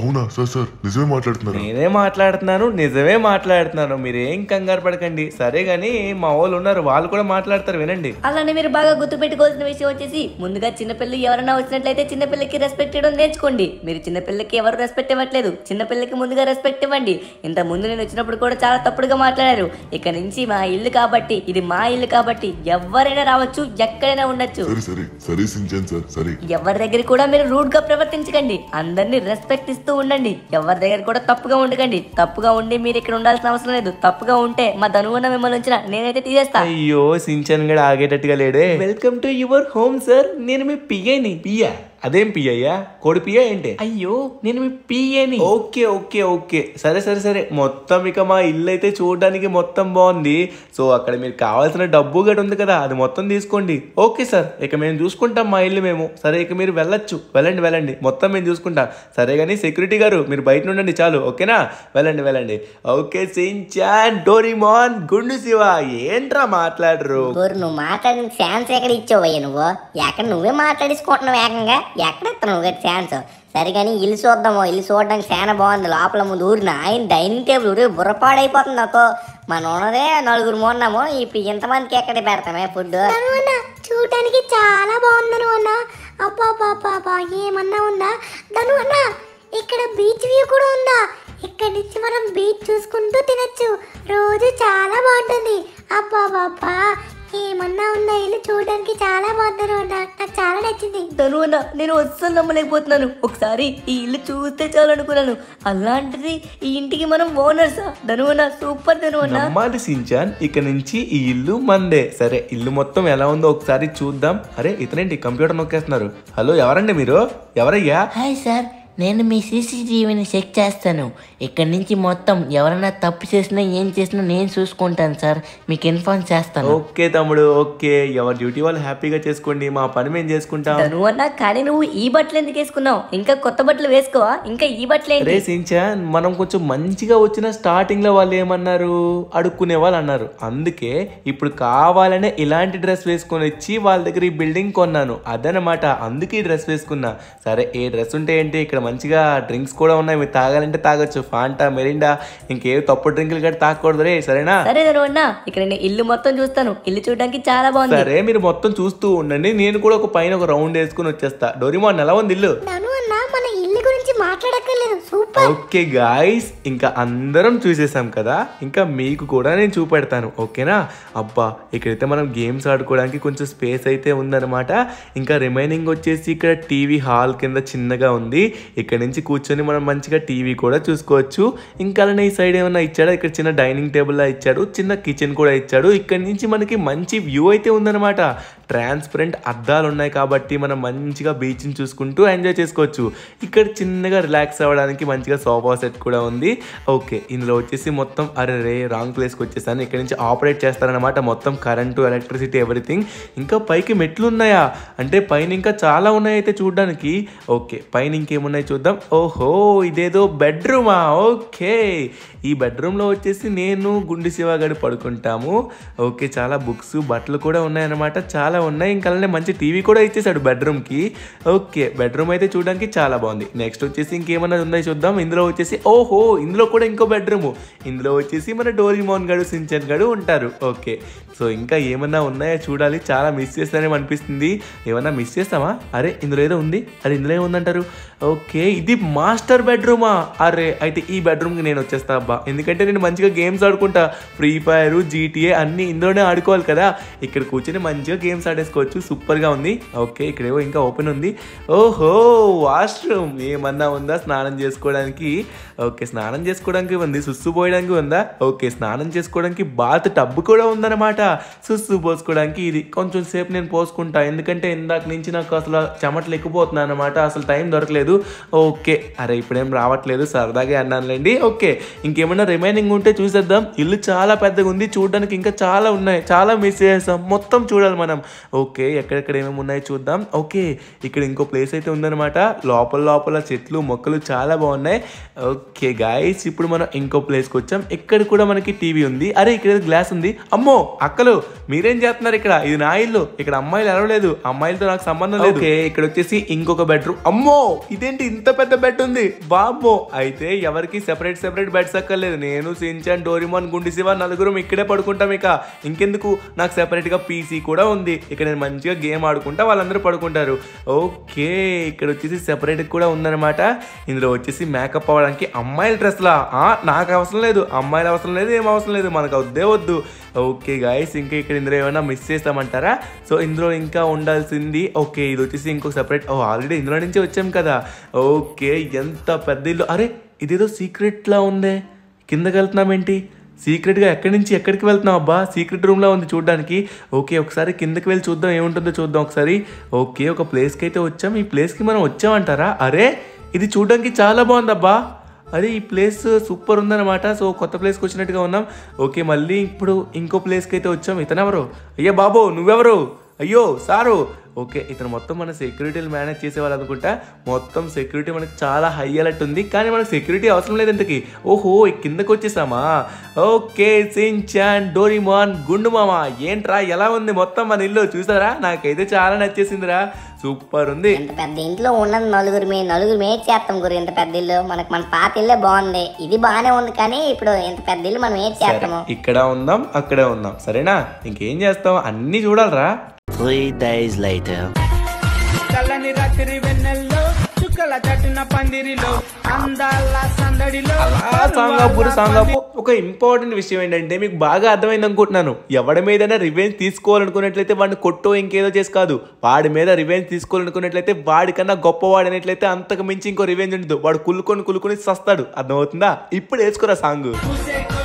అవునా సార్ సార్ నిజమే మాట్లాడుతున్నారు నేనే మాట్లాడుతున్నాను నిజమే మాట్లాడుతున్నాను మీరేం కంగారు మాట్లాడకండి సరే గాని మా వాళ్ళు ఉన్నారు వాళ్ళు కూడా మాట్లాడతారు వినండి అలానే మీరు బాగా గుర్తుపెట్టుకోవాల్సిన విషయం వచ్చేసి ముందుగా చిన్నపిల్లలు ఎవరైనా వచ్చినట్లయితే చిన్నపిల్లకి రెస్పెక్ట్ ఇవ్వడం నేర్చుకోండి మీరు చిన్నపిల్లకి ఎవరు రెస్పెక్ట్ ఇవ్వట్లేదు చిన్నపిల్లకి ముందుగా రెస్పెక్ట్ ఇవ్వండి ఇంత ముందు నేను వచ్చినప్పుడు కూడా చాలా తప్పుడుగా మాట్లాడారు ఇక నుంచి మా ఇల్లు కాబట్టి ఇది మా ఇల్లు కాబట్టి ఎవరైనా రావచ్చు ఎక్కడైనా ఉండొచ్చు ఎవరి దగ్గర కూడా మీరు రూడ్ గా ప్రవర్తించకండి అందరినీ రెస్పెక్ట్ ఇస్తూ ఉండండి ఎవరి దగ్గర కూడా తప్పుగా ఉండకండి తప్పుగా ఉండి మీరు ఇక్కడ ఉండాల్సిన అవసరం లేదు తప్పుగా ఉంటే మా ధనువున్న మిమ్మల్ని ఉంచిన నేనైతే తీసేస్తా అయ్యో సించన్ గడ ఆగేటట్టుగా లేడే welcome to your home sir నేను మీ పియ్యని పియ్యా అదేం పియ్యయ్యా కోడి పియ్య ఏంటి అయ్యో నేను మీ పియ్యని ఓకే ఓకే ఓకే సరే సరే సరే మొత్తం ఇక మా ఇల్లు అయితే చూడడానికి మొత్తం బాగుంది సో అక్కడ మీరు కావాల్సిన డబ్బు గడ ఉంది కదా అది మొత్తం తీసుకోండి ఓకే సార్ ఇక మేము చూసుకుంటాం మా ఇల్లు మేము సరే ఇక మీరు వెళ్ళొచ్చు వెళ్ళండి వెళ్ళండి మొత్తం మేము చూసుకుంటాం సరే కానీ సెక్యూరిటీ గారు మీరు బయట నుండండి చాలు ఓకేనా వెళ్ళండి వెళ్ళండి ఓకే సింఛాన్ డోరిమాన్ గుండు శివ ఏంట్రా మాట్లాడరు నువ్వు మాట్లాడిన ఛాన్స్ ఎక్కడ ఇచ్చావు నువ్వు ఎక్కడ నువ్వే మాట్లాడేసుకుంటున్నావు ఏకంగా ఎక్కడ ఇస్తాను ఒకటి ఛాన్స్ సరే కానీ ఇల్లు చూద్దాము ఇల్లు చూడడానికి చాలా బాగుంది లోపల ముందు ఊరిన ఆయన డైనింగ్ టేబుల్ ఊరి బుర్రపాడైపోతుంది అక్కో మన ఉన్నదే నలుగురు మూన్నాము ఇప్పుడు ఇంతమందికి ఎక్కడ పెడతామే ఫుడ్ చూడటానికి చాలా బాగుంది అన్న ఏమన్నా ఉందా దాని ఇక్కడ బీచ్ వ్యూ కూడా ఉందా ఇక్కడ నుంచి మనం బీచ్ చూసుకుంటూ తినచ్చు రోజు చాలా బాగుంటుంది అబ్బా బాబా ఏమన్నా ఉందా ఇల్లు చూడడానికి చాలా బాగుంది నాకు చాలా నచ్చింది తరువాత నేను వస్తాను నమ్మలేకపోతున్నాను ఒకసారి ఈ ఇల్లు చూస్తే చాలు అనుకున్నాను అలాంటిది ఈ ఇంటికి మనం ఓనర్స్ ధనువనా సూపర్ ధనువన్నా సించాన్ ఇక నుంచి ఈ ఇల్లు మందే సరే ఇల్లు మొత్తం ఎలా ఉందో ఒకసారి చూద్దాం అరే ఇతనేంటి కంప్యూటర్ నొక్కేస్తున్నారు హలో ఎవరండి మీరు ఎవరయ్యా హాయ్ సార్ నేను మీ సీసీటీవీని చెక్ చేస్తాను ఇక్కడి నుంచి మొత్తం ఎవరైనా తప్పు చేసినా ఏం చేసినా నేను చూసుకుంటాను సార్ మీకు ఇన్ఫార్మ్ చేస్తాను ఓకే తమ్ముడు ఓకే ఎవరి డ్యూటీ వాళ్ళు హ్యాపీగా చేసుకోండి మా పని మేము చేసుకుంటాం నువ్వు అన్నా కానీ నువ్వు ఈ బట్టలు ఎందుకు వేసుకున్నావు ఇంకా కొత్త బట్టలు వేసుకో ఇంకా ఈ బట్టలు రే మనం కొంచెం మంచిగా వచ్చిన స్టార్టింగ్ లో వాళ్ళు ఏమన్నారు అడుక్కునే వాళ్ళు అన్నారు అందుకే ఇప్పుడు కావాలనే ఇలాంటి డ్రెస్ వేసుకొని వచ్చి వాళ్ళ దగ్గర ఈ బిల్డింగ్ కొన్నాను అదనమాట అందుకే ఈ డ్రెస్ వేసుకున్నా సరే ఏ డ్రెస్ ఉంటే ఏంటి ఇక్కడ మంచిగా డ్రింక్స్ కూడా ఉన్నాయి మీరు తాగాలంటే తాగొచ్చు ఫాంటా మెరిండా ఇంకేవి తప్పు డ్రింకులు కట్టి తాగకూడదు రే సరేనా సరే ఇక్కడ నేను ఇల్లు మొత్తం చూస్తాను ఇల్లు చూడడానికి చాలా బాగుంది సరే మీరు మొత్తం చూస్తూ ఉండండి నేను కూడా ఒక పైన ఒక రౌండ్ వేసుకుని వచ్చేస్తా డోరిమాన్ ఎలా ఉంది ఇల్లు ఓకే గాయస్ ఇంకా అందరం చూసేసాం కదా ఇంకా మీకు కూడా నేను చూపెడతాను ఓకేనా అబ్బా ఇక్కడైతే మనం గేమ్స్ ఆడుకోవడానికి కొంచెం స్పేస్ అయితే ఉందన్నమాట ఇంకా రిమైనింగ్ వచ్చేసి ఇక్కడ టీవీ హాల్ కింద చిన్నగా ఉంది ఇక్కడ నుంచి కూర్చొని మనం మంచిగా టీవీ కూడా చూసుకోవచ్చు ఇంకా అలానే ఈ సైడ్ ఏమన్నా ఇచ్చాడు ఇక్కడ చిన్న డైనింగ్ టేబుల్ ఇచ్చాడు చిన్న కిచెన్ కూడా ఇచ్చాడు ఇక్కడ నుంచి మనకి మంచి వ్యూ అయితే ఉందన్నమాట ట్రాన్స్పరెంట్ అద్దాలు ఉన్నాయి కాబట్టి మనం మంచిగా బీచ్ని చూసుకుంటూ ఎంజాయ్ చేసుకోవచ్చు ఇక్కడ చిన్నగా రిలాక్స్ అవ్వడానికి మంచిగా సోఫా సెట్ కూడా ఉంది ఓకే ఇందులో వచ్చేసి మొత్తం అరే రే రాంగ్ ప్లేస్కి వచ్చేసాను ఇక్కడ నుంచి ఆపరేట్ చేస్తారనమాట మొత్తం కరెంటు ఎలక్ట్రిసిటీ ఎవ్రీథింగ్ ఇంకా పైకి మెట్లు ఉన్నాయా అంటే పైన ఇంకా చాలా ఉన్నాయి అయితే చూడడానికి ఓకే పైన ఇంకేమున్నాయి చూద్దాం ఓహో ఇదేదో బెడ్రూమా ఓకే ఈ బెడ్రూమ్లో వచ్చేసి నేను గుండె శివ గడి పడుకుంటాము ఓకే చాలా బుక్స్ బట్టలు కూడా ఉన్నాయన్నమాట చాలా చాలా ఉన్నాయి ఇంకా అలానే మంచి టీవీ కూడా ఇచ్చేసాడు బెడ్రూమ్కి ఓకే బెడ్రూమ్ అయితే చూడడానికి చాలా బాగుంది నెక్స్ట్ వచ్చేసి ఇంకేమన్నా ఉన్నాయి చూద్దాం ఇందులో వచ్చేసి ఓహో ఇందులో కూడా ఇంకో బెడ్రూమ్ ఇందులో వచ్చేసి మన డోరిమోన్ గడు సించన్ గడు ఉంటారు ఓకే సో ఇంకా ఏమన్నా ఉన్నాయో చూడాలి చాలా మిస్ చేస్తానేమో అనిపిస్తుంది ఏమన్నా మిస్ చేస్తామా అరే ఇందులో ఏదో ఉంది అరే ఇందులో ఏముందంటారు ఓకే ఇది మాస్టర్ బెడ్రూమా అరే అయితే ఈ బెడ్రూమ్కి నేను వచ్చేస్తా అబ్బా ఎందుకంటే నేను మంచిగా గేమ్స్ ఆడుకుంటా ఫ్రీ ఫైర్ జీటీఏ అన్నీ ఇందులోనే ఆడుకోవాలి కదా ఇక్కడ కూర్చొని మంచిగా గేమ్స్ ఇయరింగ్స్ ఆడేసుకోవచ్చు గా ఉంది ఓకే ఇక్కడేవో ఇంకా ఓపెన్ ఉంది ఓహో వాష్రూమ్ ఏమన్నా ఉందా స్నానం చేసుకోవడానికి ఓకే స్నానం చేసుకోవడానికి ఉంది సుస్సు పోయడానికి ఉందా ఓకే స్నానం చేసుకోవడానికి బాత్ టబ్ కూడా ఉందన్నమాట సుస్సు పోసుకోవడానికి ఇది కొంచెం సేపు నేను పోసుకుంటా ఎందుకంటే ఇందాక నుంచి నాకు అసలు చెమటలు ఎక్కిపోతున్నాను అనమాట అసలు టైం దొరకలేదు ఓకే అరే ఇప్పుడేం రావట్లేదు సరదాగా అన్నానులేండి ఓకే ఇంకేమైనా రిమైనింగ్ ఉంటే చూసేద్దాం ఇల్లు చాలా పెద్దగా ఉంది చూడడానికి ఇంకా చాలా ఉన్నాయి చాలా మిస్ చేసాం మొత్తం చూడాలి మనం ఓకే ఎక్కడెక్కడ ఏమేమి ఉన్నాయి చూద్దాం ఓకే ఇక్కడ ఇంకో ప్లేస్ అయితే ఉందన్నమాట లోపల లోపల చెట్లు మొక్కలు చాలా బాగున్నాయి ఓకే ఓకే గాయస్ ఇప్పుడు మనం ఇంకో ప్లేస్కి వచ్చాం ఇక్కడ కూడా మనకి టీవీ ఉంది అరే ఇక్కడ గ్లాస్ ఉంది అమ్మో అక్కలు మీరేం చేస్తున్నారు ఇక్కడ ఇది నా ఇల్లు ఇక్కడ అమ్మాయిలు అరవలేదు అమ్మాయిలతో నాకు సంబంధం లేదు ఇక్కడ వచ్చేసి ఇంకొక బెడ్రూమ్ అమ్మో ఇదేంటి ఇంత పెద్ద బెడ్ ఉంది బాబో అయితే ఎవరికి సెపరేట్ సెపరేట్ బెడ్స్ అక్కర్లేదు నేను సించాన్ డోరిమాన్ గుండిసివా నలుగురం ఇక్కడే పడుకుంటాం ఇక ఇంకెందుకు నాకు సెపరేట్ గా పీసీ కూడా ఉంది ఇక్కడ నేను మంచిగా గేమ్ ఆడుకుంటా వాళ్ళందరూ పడుకుంటారు ఓకే ఇక్కడ వచ్చేసి సెపరేట్ కూడా ఉందన్నమాట ఇందులో వచ్చేసి మేకప్ అవ్వడానికి అమ్మాయిల డ్రెస్లా నాకు అవసరం లేదు అమ్మాయిల అవసరం లేదు ఏం అవసరం లేదు మనకు వద్దే వద్దు ఓకే గాయస్ ఇంకా ఇక్కడ ఇందులో ఏమైనా మిస్ చేస్తామంటారా సో ఇందులో ఇంకా ఉండాల్సింది ఓకే ఇది వచ్చేసి ఇంకొక సపరేట్ ఓ ఆల్రెడీ ఇందులో నుంచి వచ్చాం కదా ఓకే ఎంత పెద్ద ఇల్లు అరే ఇదేదో సీక్రెట్లా ఉందే కిందకి వెళ్తున్నాం ఏంటి సీక్రెట్గా ఎక్కడి నుంచి ఎక్కడికి వెళ్తున్నాం అబ్బా సీక్రెట్ రూమ్లో ఉంది చూడడానికి ఓకే ఒకసారి కిందకి వెళ్ళి చూద్దాం ఏముంటుందో చూద్దాం ఒకసారి ఓకే ఒక ప్లేస్కి అయితే వచ్చాం ఈ ప్లేస్కి మనం వచ్చామంటారా అరే ఇది చూడడానికి చాలా బాగుందబ్బా అదే ఈ ప్లేస్ సూపర్ ఉందన్నమాట సో కొత్త ప్లేస్కి వచ్చినట్టుగా ఉన్నాం ఓకే మళ్ళీ ఇప్పుడు ఇంకో ప్లేస్కి అయితే వచ్చాం ఇతనెవరు అయ్యా బాబు నువ్వెవరు అయ్యో సారు ఓకే ఇతను మొత్తం మన సెక్యూరిటీలు మేనేజ్ చేసేవాళ్ళు అనుకుంటా మొత్తం సెక్యూరిటీ మనకి చాలా హై అలర్ట్ ఉంది కానీ మనకు సెక్యూరిటీ అవసరం లేదు ఇంతకి ఓహో కిందకు వచ్చేసామా ఓకే సించాన్ డోరిమాన్ గుండు మామ ఏంట్రా ఎలా ఉంది మొత్తం మన ఇల్లు చూసారా నాకైతే చాలా నచ్చేసిందిరా సూపర్ ఉంది పెద్ద ఇంట్లో ఉన్నది నలుగురు మే నలుగురు మే చేస్తాం గురు ఇంత పెద్ద ఇల్లు మనకు మన పాత ఇల్లే బాగుంది ఇది బాగానే ఉంది కానీ ఇప్పుడు ఇంత పెద్ద ఇల్లు మనం ఏం చేస్తాము ఇక్కడ ఉందాం అక్కడే ఉందాం సరేనా ఇంకేం చేస్తాం అన్ని చూడాలరా త్రీ డేస్ లైట్ detail. చల్లని రాత్రి వెన్నెల్లో చుక్కల పందిరిలో అందాల సందడిలో సాంగాపూర్ సాంగాపూర్ ఒక ఇంపార్టెంట్ విషయం ఏంటంటే మీకు బాగా అర్థమైంది అనుకుంటున్నాను ఎవడి మీదైనా రివెంజ్ తీసుకోవాలనుకున్నట్లయితే వాడిని కొట్టో ఇంకేదో చేసి కాదు వాడి మీద రివెంజ్ తీసుకోవాలనుకున్నట్లయితే వాడికన్నా గొప్పవాడు అనేట్లయితే అంతకు మించి ఇంకో రివెంజ్ ఉండదు వాడు కులుకొని కులుకొని సస్తాడు అర్థమవుతుందా ఇప్పుడు వేసుకోరా సాంగ్